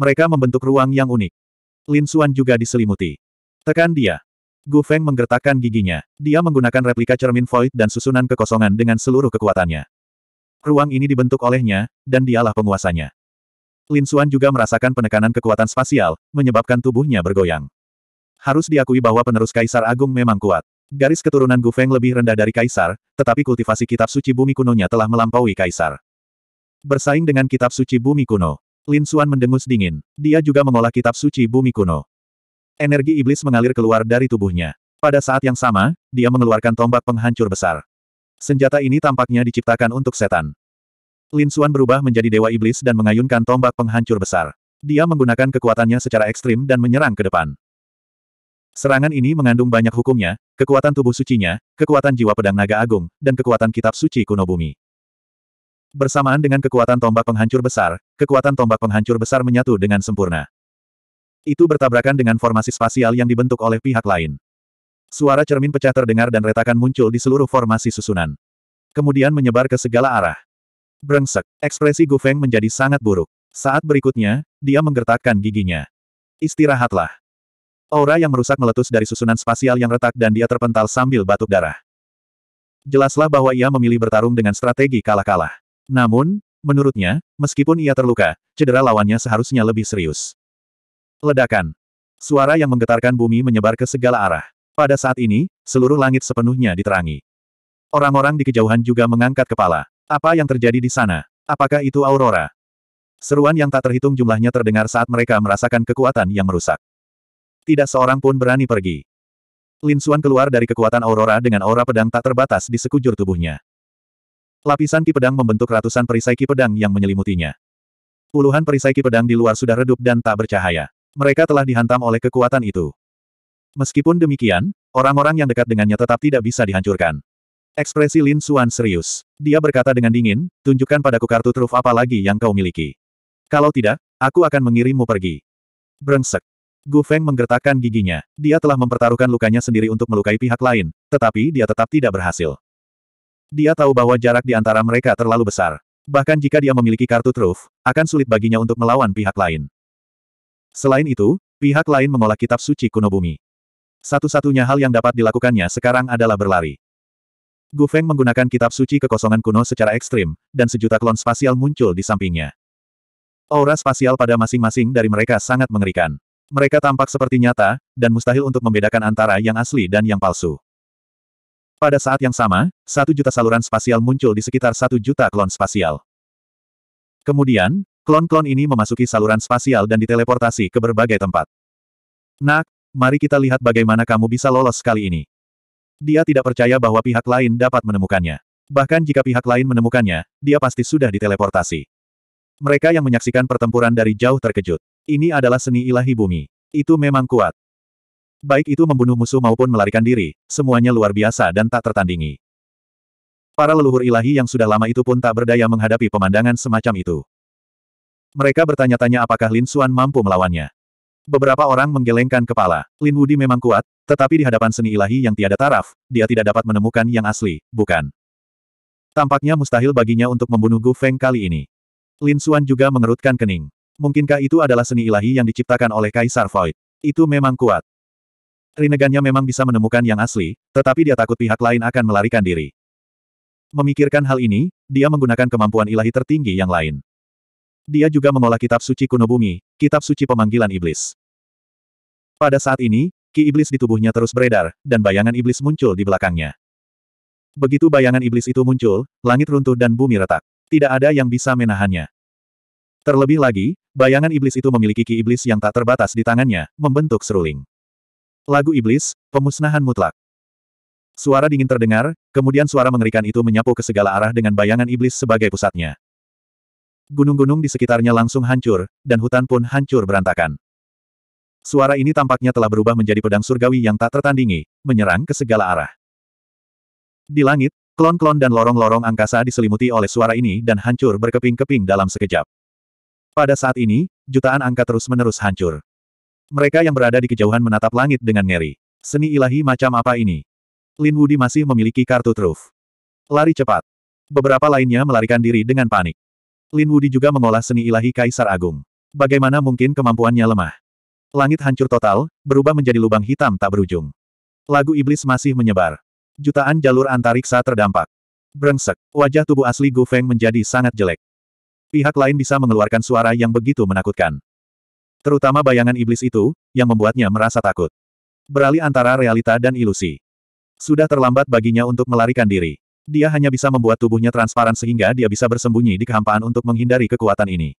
Mereka membentuk ruang yang unik. Lin Xuan juga diselimuti. Tekan dia. Gu Feng menggertakkan giginya. Dia menggunakan replika cermin void dan susunan kekosongan dengan seluruh kekuatannya. Ruang ini dibentuk olehnya, dan dialah penguasanya. Lin Suan juga merasakan penekanan kekuatan spasial, menyebabkan tubuhnya bergoyang. Harus diakui bahwa penerus Kaisar Agung memang kuat. Garis keturunan Gu Feng lebih rendah dari Kaisar, tetapi kultivasi kitab suci bumi Kuno-nya telah melampaui Kaisar. Bersaing dengan kitab suci bumi kuno, Lin Suan mendengus dingin. Dia juga mengolah kitab suci bumi kuno. Energi iblis mengalir keluar dari tubuhnya. Pada saat yang sama, dia mengeluarkan tombak penghancur besar. Senjata ini tampaknya diciptakan untuk setan. Lin Xuan berubah menjadi dewa iblis dan mengayunkan tombak penghancur besar. Dia menggunakan kekuatannya secara ekstrim dan menyerang ke depan. Serangan ini mengandung banyak hukumnya, kekuatan tubuh sucinya, kekuatan jiwa pedang naga agung, dan kekuatan kitab suci kuno bumi. Bersamaan dengan kekuatan tombak penghancur besar, kekuatan tombak penghancur besar menyatu dengan sempurna. Itu bertabrakan dengan formasi spasial yang dibentuk oleh pihak lain. Suara cermin pecah terdengar dan retakan muncul di seluruh formasi susunan. Kemudian menyebar ke segala arah. Brengsek. Ekspresi Gu Feng menjadi sangat buruk. Saat berikutnya, dia menggertakkan giginya. Istirahatlah. Aura yang merusak meletus dari susunan spasial yang retak dan dia terpental sambil batuk darah. Jelaslah bahwa ia memilih bertarung dengan strategi kalah-kalah. Namun, menurutnya, meskipun ia terluka, cedera lawannya seharusnya lebih serius. Ledakan. Suara yang menggetarkan bumi menyebar ke segala arah. Pada saat ini, seluruh langit sepenuhnya diterangi. Orang-orang di kejauhan juga mengangkat kepala. Apa yang terjadi di sana? Apakah itu Aurora? Seruan yang tak terhitung jumlahnya terdengar saat mereka merasakan kekuatan yang merusak. Tidak seorang pun berani pergi. Lin Xuan keluar dari kekuatan Aurora dengan aura pedang tak terbatas di sekujur tubuhnya. Lapisan ki pedang membentuk ratusan perisai ki pedang yang menyelimutinya. Puluhan perisai ki pedang di luar sudah redup dan tak bercahaya. Mereka telah dihantam oleh kekuatan itu. Meskipun demikian, orang-orang yang dekat dengannya tetap tidak bisa dihancurkan. Ekspresi Lin Xuan serius. Dia berkata dengan dingin, tunjukkan padaku kartu truf apa lagi yang kau miliki. Kalau tidak, aku akan mengirimmu pergi. Brengsek. Gu Feng menggertakkan giginya. Dia telah mempertaruhkan lukanya sendiri untuk melukai pihak lain, tetapi dia tetap tidak berhasil. Dia tahu bahwa jarak di antara mereka terlalu besar. Bahkan jika dia memiliki kartu truf, akan sulit baginya untuk melawan pihak lain. Selain itu, pihak lain mengolah kitab suci kuno bumi. Satu-satunya hal yang dapat dilakukannya sekarang adalah berlari. Gu Feng menggunakan kitab suci kekosongan kuno secara ekstrim, dan sejuta klon spasial muncul di sampingnya. Aura spasial pada masing-masing dari mereka sangat mengerikan. Mereka tampak seperti nyata, dan mustahil untuk membedakan antara yang asli dan yang palsu. Pada saat yang sama, satu juta saluran spasial muncul di sekitar satu juta klon spasial. Kemudian, klon-klon ini memasuki saluran spasial dan diteleportasi ke berbagai tempat. Nak, mari kita lihat bagaimana kamu bisa lolos kali ini. Dia tidak percaya bahwa pihak lain dapat menemukannya. Bahkan jika pihak lain menemukannya, dia pasti sudah diteleportasi. Mereka yang menyaksikan pertempuran dari jauh terkejut. Ini adalah seni ilahi bumi. Itu memang kuat. Baik itu membunuh musuh maupun melarikan diri, semuanya luar biasa dan tak tertandingi. Para leluhur ilahi yang sudah lama itu pun tak berdaya menghadapi pemandangan semacam itu. Mereka bertanya-tanya apakah Lin Xuan mampu melawannya. Beberapa orang menggelengkan kepala. Lin Wudi memang kuat, tetapi di hadapan seni ilahi yang tiada taraf, dia tidak dapat menemukan yang asli, bukan? Tampaknya mustahil baginya untuk membunuh Gu Feng kali ini. Lin Xuan juga mengerutkan kening. Mungkinkah itu adalah seni ilahi yang diciptakan oleh Kaisar Void? Itu memang kuat. Rinegannya memang bisa menemukan yang asli, tetapi dia takut pihak lain akan melarikan diri. Memikirkan hal ini, dia menggunakan kemampuan ilahi tertinggi yang lain dia juga mengolah kitab suci kuno bumi, kitab suci pemanggilan iblis. Pada saat ini, ki iblis di tubuhnya terus beredar, dan bayangan iblis muncul di belakangnya. Begitu bayangan iblis itu muncul, langit runtuh dan bumi retak. Tidak ada yang bisa menahannya. Terlebih lagi, bayangan iblis itu memiliki ki iblis yang tak terbatas di tangannya, membentuk seruling. Lagu iblis, pemusnahan mutlak. Suara dingin terdengar, kemudian suara mengerikan itu menyapu ke segala arah dengan bayangan iblis sebagai pusatnya. Gunung-gunung di sekitarnya langsung hancur, dan hutan pun hancur berantakan. Suara ini tampaknya telah berubah menjadi pedang surgawi yang tak tertandingi, menyerang ke segala arah. Di langit, klon-klon dan lorong-lorong angkasa diselimuti oleh suara ini dan hancur berkeping-keping dalam sekejap. Pada saat ini, jutaan angka terus-menerus hancur. Mereka yang berada di kejauhan menatap langit dengan ngeri. Seni ilahi macam apa ini? Lin Wudi masih memiliki kartu truf. Lari cepat. Beberapa lainnya melarikan diri dengan panik. Lin Wudi juga mengolah seni ilahi Kaisar Agung. Bagaimana mungkin kemampuannya lemah? Langit hancur total, berubah menjadi lubang hitam tak berujung. Lagu iblis masih menyebar. Jutaan jalur antariksa terdampak. Brengsek, wajah tubuh asli Gu Feng menjadi sangat jelek. Pihak lain bisa mengeluarkan suara yang begitu menakutkan. Terutama bayangan iblis itu, yang membuatnya merasa takut. Beralih antara realita dan ilusi. Sudah terlambat baginya untuk melarikan diri. Dia hanya bisa membuat tubuhnya transparan sehingga dia bisa bersembunyi di kehampaan untuk menghindari kekuatan ini.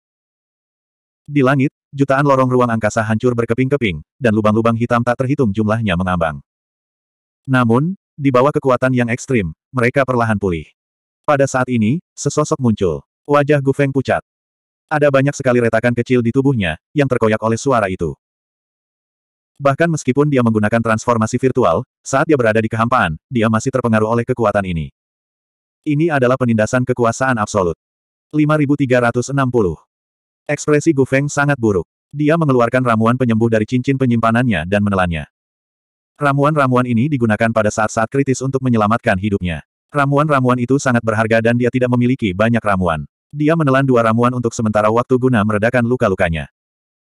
Di langit, jutaan lorong ruang angkasa hancur berkeping-keping, dan lubang-lubang hitam tak terhitung jumlahnya mengambang. Namun, di bawah kekuatan yang ekstrim, mereka perlahan pulih. Pada saat ini, sesosok muncul. Wajah Gu Feng pucat. Ada banyak sekali retakan kecil di tubuhnya, yang terkoyak oleh suara itu. Bahkan meskipun dia menggunakan transformasi virtual, saat dia berada di kehampaan, dia masih terpengaruh oleh kekuatan ini. Ini adalah penindasan kekuasaan absolut. 5360. Ekspresi Gu Feng sangat buruk. Dia mengeluarkan ramuan penyembuh dari cincin penyimpanannya dan menelannya. Ramuan-ramuan ini digunakan pada saat-saat kritis untuk menyelamatkan hidupnya. Ramuan-ramuan itu sangat berharga dan dia tidak memiliki banyak ramuan. Dia menelan dua ramuan untuk sementara waktu guna meredakan luka-lukanya.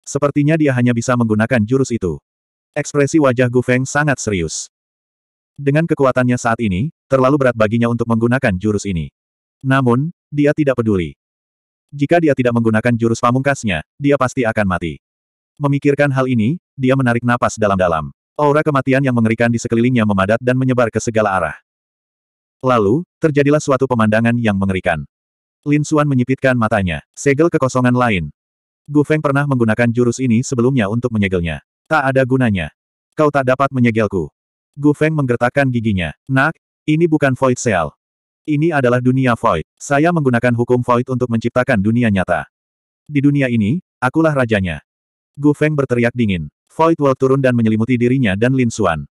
Sepertinya dia hanya bisa menggunakan jurus itu. Ekspresi wajah Gu Feng sangat serius. Dengan kekuatannya saat ini, terlalu berat baginya untuk menggunakan jurus ini. Namun, dia tidak peduli. Jika dia tidak menggunakan jurus pamungkasnya, dia pasti akan mati. Memikirkan hal ini, dia menarik napas dalam-dalam. Aura kematian yang mengerikan di sekelilingnya memadat dan menyebar ke segala arah. Lalu, terjadilah suatu pemandangan yang mengerikan. Lin Xuan menyipitkan matanya, segel kekosongan lain. Gu Feng pernah menggunakan jurus ini sebelumnya untuk menyegelnya. Tak ada gunanya. Kau tak dapat menyegelku. Gu Feng menggertakkan giginya. Nak, ini bukan Void Seal. Ini adalah dunia Void. Saya menggunakan hukum Void untuk menciptakan dunia nyata. Di dunia ini, akulah rajanya. Gu Feng berteriak dingin. Void Wall turun dan menyelimuti dirinya dan Lin Xuan.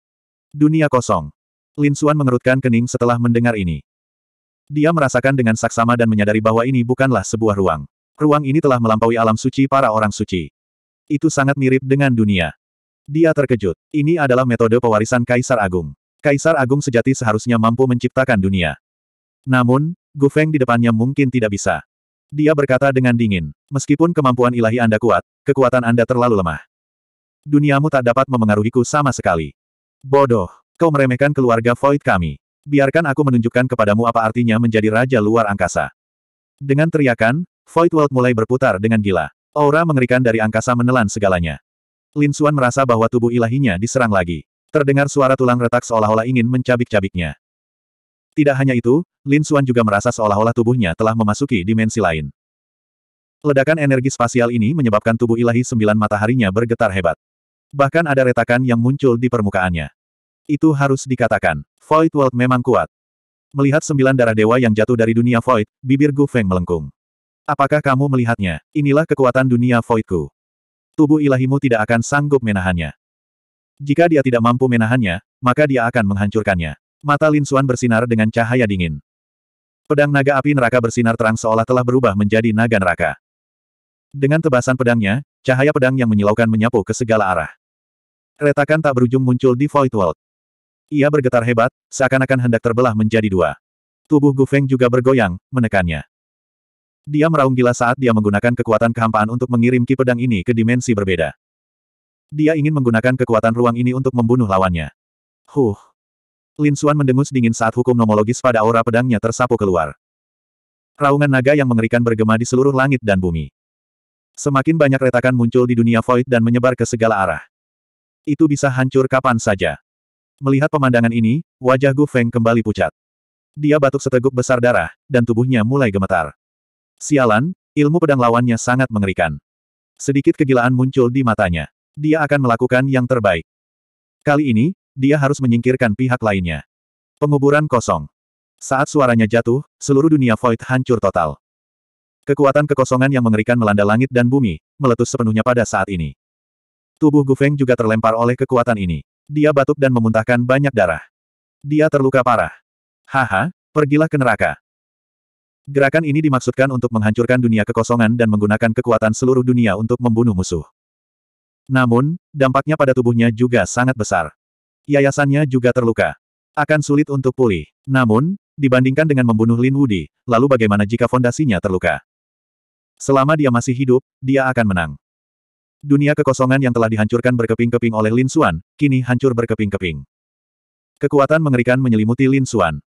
Dunia kosong. Lin Xuan mengerutkan kening setelah mendengar ini. Dia merasakan dengan saksama dan menyadari bahwa ini bukanlah sebuah ruang. Ruang ini telah melampaui alam suci para orang suci. Itu sangat mirip dengan dunia. Dia terkejut. Ini adalah metode pewarisan Kaisar Agung. Kaisar Agung sejati seharusnya mampu menciptakan dunia. Namun, Gu Feng di depannya mungkin tidak bisa. Dia berkata dengan dingin, meskipun kemampuan ilahi Anda kuat, kekuatan Anda terlalu lemah. Duniamu tak dapat memengaruhiku sama sekali. Bodoh, kau meremehkan keluarga Void kami. Biarkan aku menunjukkan kepadamu apa artinya menjadi raja luar angkasa. Dengan teriakan, Void World mulai berputar dengan gila. Aura mengerikan dari angkasa menelan segalanya. Lin Xuan merasa bahwa tubuh ilahinya diserang lagi. Terdengar suara tulang retak seolah-olah ingin mencabik-cabiknya. Tidak hanya itu, Lin Xuan juga merasa seolah-olah tubuhnya telah memasuki dimensi lain. Ledakan energi spasial ini menyebabkan tubuh ilahi sembilan mataharinya bergetar hebat. Bahkan ada retakan yang muncul di permukaannya. Itu harus dikatakan, Void World memang kuat. Melihat sembilan darah dewa yang jatuh dari dunia Void, bibir Gu Feng melengkung. Apakah kamu melihatnya? Inilah kekuatan dunia Voidku. Tubuh ilahimu tidak akan sanggup menahannya. Jika dia tidak mampu menahannya, maka dia akan menghancurkannya. Mata Lin Xuan bersinar dengan cahaya dingin. Pedang naga api neraka bersinar terang seolah telah berubah menjadi naga neraka. Dengan tebasan pedangnya, cahaya pedang yang menyilaukan menyapu ke segala arah. Retakan tak berujung muncul di Void World. Ia bergetar hebat, seakan-akan hendak terbelah menjadi dua. Tubuh Gu Feng juga bergoyang, menekannya. Dia meraung gila saat dia menggunakan kekuatan kehampaan untuk mengirim ki pedang ini ke dimensi berbeda. Dia ingin menggunakan kekuatan ruang ini untuk membunuh lawannya. Huh. Lin Xuan mendengus dingin saat hukum nomologis pada aura pedangnya tersapu keluar. Raungan naga yang mengerikan bergema di seluruh langit dan bumi. Semakin banyak retakan muncul di dunia void dan menyebar ke segala arah. Itu bisa hancur kapan saja. Melihat pemandangan ini, wajah Gu Feng kembali pucat. Dia batuk seteguk besar darah, dan tubuhnya mulai gemetar. Sialan, ilmu pedang lawannya sangat mengerikan. Sedikit kegilaan muncul di matanya dia akan melakukan yang terbaik. Kali ini, dia harus menyingkirkan pihak lainnya. Penguburan kosong. Saat suaranya jatuh, seluruh dunia void hancur total. Kekuatan kekosongan yang mengerikan melanda langit dan bumi, meletus sepenuhnya pada saat ini. Tubuh Gu Feng juga terlempar oleh kekuatan ini. Dia batuk dan memuntahkan banyak darah. Dia terluka parah. Haha, pergilah ke neraka. Gerakan ini dimaksudkan untuk menghancurkan dunia kekosongan dan menggunakan kekuatan seluruh dunia untuk membunuh musuh. Namun, dampaknya pada tubuhnya juga sangat besar. Yayasannya juga terluka. Akan sulit untuk pulih. Namun, dibandingkan dengan membunuh Lin Wudi, lalu bagaimana jika fondasinya terluka? Selama dia masih hidup, dia akan menang. Dunia kekosongan yang telah dihancurkan berkeping-keping oleh Lin Xuan, kini hancur berkeping-keping. Kekuatan mengerikan menyelimuti Lin Xuan.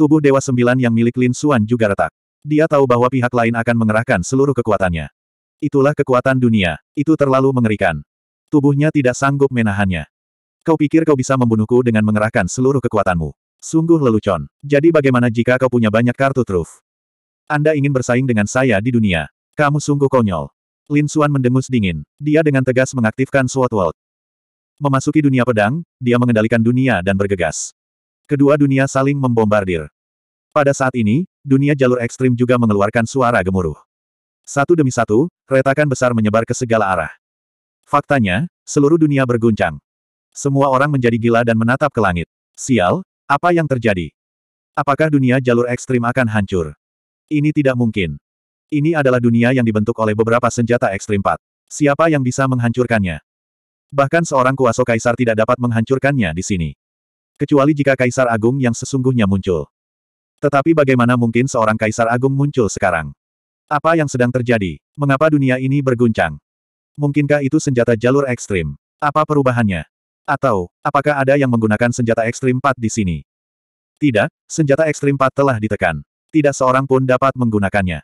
Tubuh Dewa Sembilan yang milik Lin Xuan juga retak. Dia tahu bahwa pihak lain akan mengerahkan seluruh kekuatannya. Itulah kekuatan dunia. Itu terlalu mengerikan. Tubuhnya tidak sanggup menahannya. Kau pikir kau bisa membunuhku dengan mengerahkan seluruh kekuatanmu. Sungguh lelucon. Jadi bagaimana jika kau punya banyak kartu truf? Anda ingin bersaing dengan saya di dunia. Kamu sungguh konyol. Lin Xuan mendengus dingin. Dia dengan tegas mengaktifkan Sword World. Memasuki dunia pedang, dia mengendalikan dunia dan bergegas. Kedua dunia saling membombardir. Pada saat ini, dunia jalur ekstrim juga mengeluarkan suara gemuruh. Satu demi satu, retakan besar menyebar ke segala arah. Faktanya, seluruh dunia berguncang. Semua orang menjadi gila dan menatap ke langit. Sial, apa yang terjadi? Apakah dunia jalur ekstrim akan hancur? Ini tidak mungkin. Ini adalah dunia yang dibentuk oleh beberapa senjata ekstrim 4. Siapa yang bisa menghancurkannya? Bahkan seorang kuasa kaisar tidak dapat menghancurkannya di sini. Kecuali jika kaisar agung yang sesungguhnya muncul. Tetapi bagaimana mungkin seorang kaisar agung muncul sekarang? Apa yang sedang terjadi? Mengapa dunia ini berguncang? Mungkinkah itu senjata jalur ekstrim? Apa perubahannya? Atau, apakah ada yang menggunakan senjata ekstrim 4 di sini? Tidak, senjata ekstrim 4 telah ditekan. Tidak seorang pun dapat menggunakannya.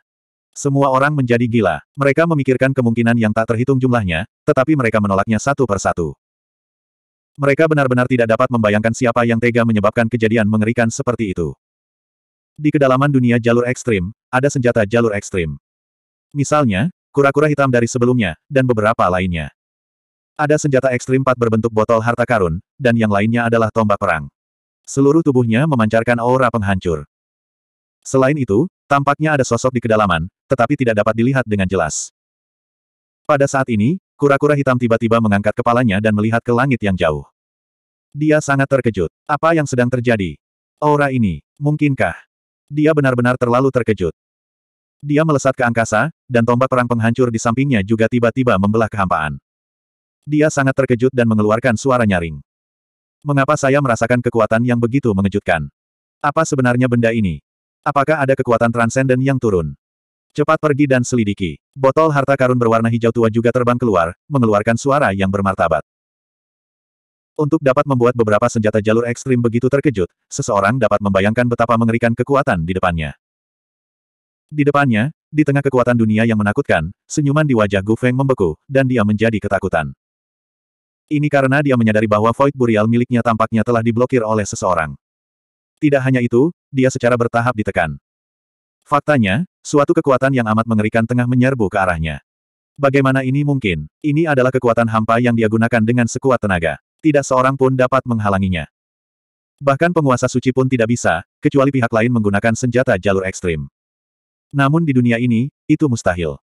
Semua orang menjadi gila. Mereka memikirkan kemungkinan yang tak terhitung jumlahnya, tetapi mereka menolaknya satu persatu. Mereka benar-benar tidak dapat membayangkan siapa yang tega menyebabkan kejadian mengerikan seperti itu. Di kedalaman dunia jalur ekstrim, ada senjata jalur ekstrim. Misalnya, kura-kura hitam dari sebelumnya, dan beberapa lainnya. Ada senjata ekstrim 4 berbentuk botol harta karun, dan yang lainnya adalah tombak perang. Seluruh tubuhnya memancarkan aura penghancur. Selain itu, tampaknya ada sosok di kedalaman, tetapi tidak dapat dilihat dengan jelas. Pada saat ini, kura-kura hitam tiba-tiba mengangkat kepalanya dan melihat ke langit yang jauh. Dia sangat terkejut. Apa yang sedang terjadi? Aura ini, mungkinkah? Dia benar-benar terlalu terkejut. Dia melesat ke angkasa, dan tombak perang penghancur di sampingnya juga tiba-tiba membelah kehampaan. Dia sangat terkejut dan mengeluarkan suara nyaring. Mengapa saya merasakan kekuatan yang begitu mengejutkan? Apa sebenarnya benda ini? Apakah ada kekuatan transenden yang turun? Cepat pergi dan selidiki. Botol harta karun berwarna hijau tua juga terbang keluar, mengeluarkan suara yang bermartabat. Untuk dapat membuat beberapa senjata jalur ekstrim begitu terkejut, seseorang dapat membayangkan betapa mengerikan kekuatan di depannya. Di depannya, di tengah kekuatan dunia yang menakutkan, senyuman di wajah Gu Feng membeku, dan dia menjadi ketakutan. Ini karena dia menyadari bahwa Void Burial miliknya tampaknya telah diblokir oleh seseorang. Tidak hanya itu, dia secara bertahap ditekan. Faktanya, suatu kekuatan yang amat mengerikan tengah menyerbu ke arahnya. Bagaimana ini mungkin? Ini adalah kekuatan hampa yang dia gunakan dengan sekuat tenaga. Tidak seorang pun dapat menghalanginya. Bahkan penguasa suci pun tidak bisa, kecuali pihak lain menggunakan senjata jalur ekstrim. Namun di dunia ini, itu mustahil.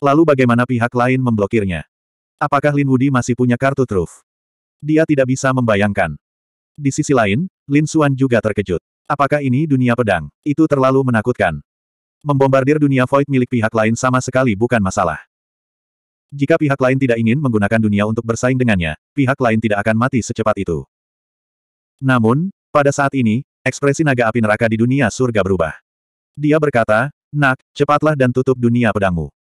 Lalu bagaimana pihak lain memblokirnya? Apakah Lin Wudi masih punya kartu truf? Dia tidak bisa membayangkan. Di sisi lain, Lin Xuan juga terkejut. Apakah ini dunia pedang? Itu terlalu menakutkan. Membombardir dunia void milik pihak lain sama sekali bukan masalah. Jika pihak lain tidak ingin menggunakan dunia untuk bersaing dengannya, pihak lain tidak akan mati secepat itu. Namun, pada saat ini, ekspresi naga api neraka di dunia surga berubah. Dia berkata, Nak, cepatlah dan tutup dunia pedangmu.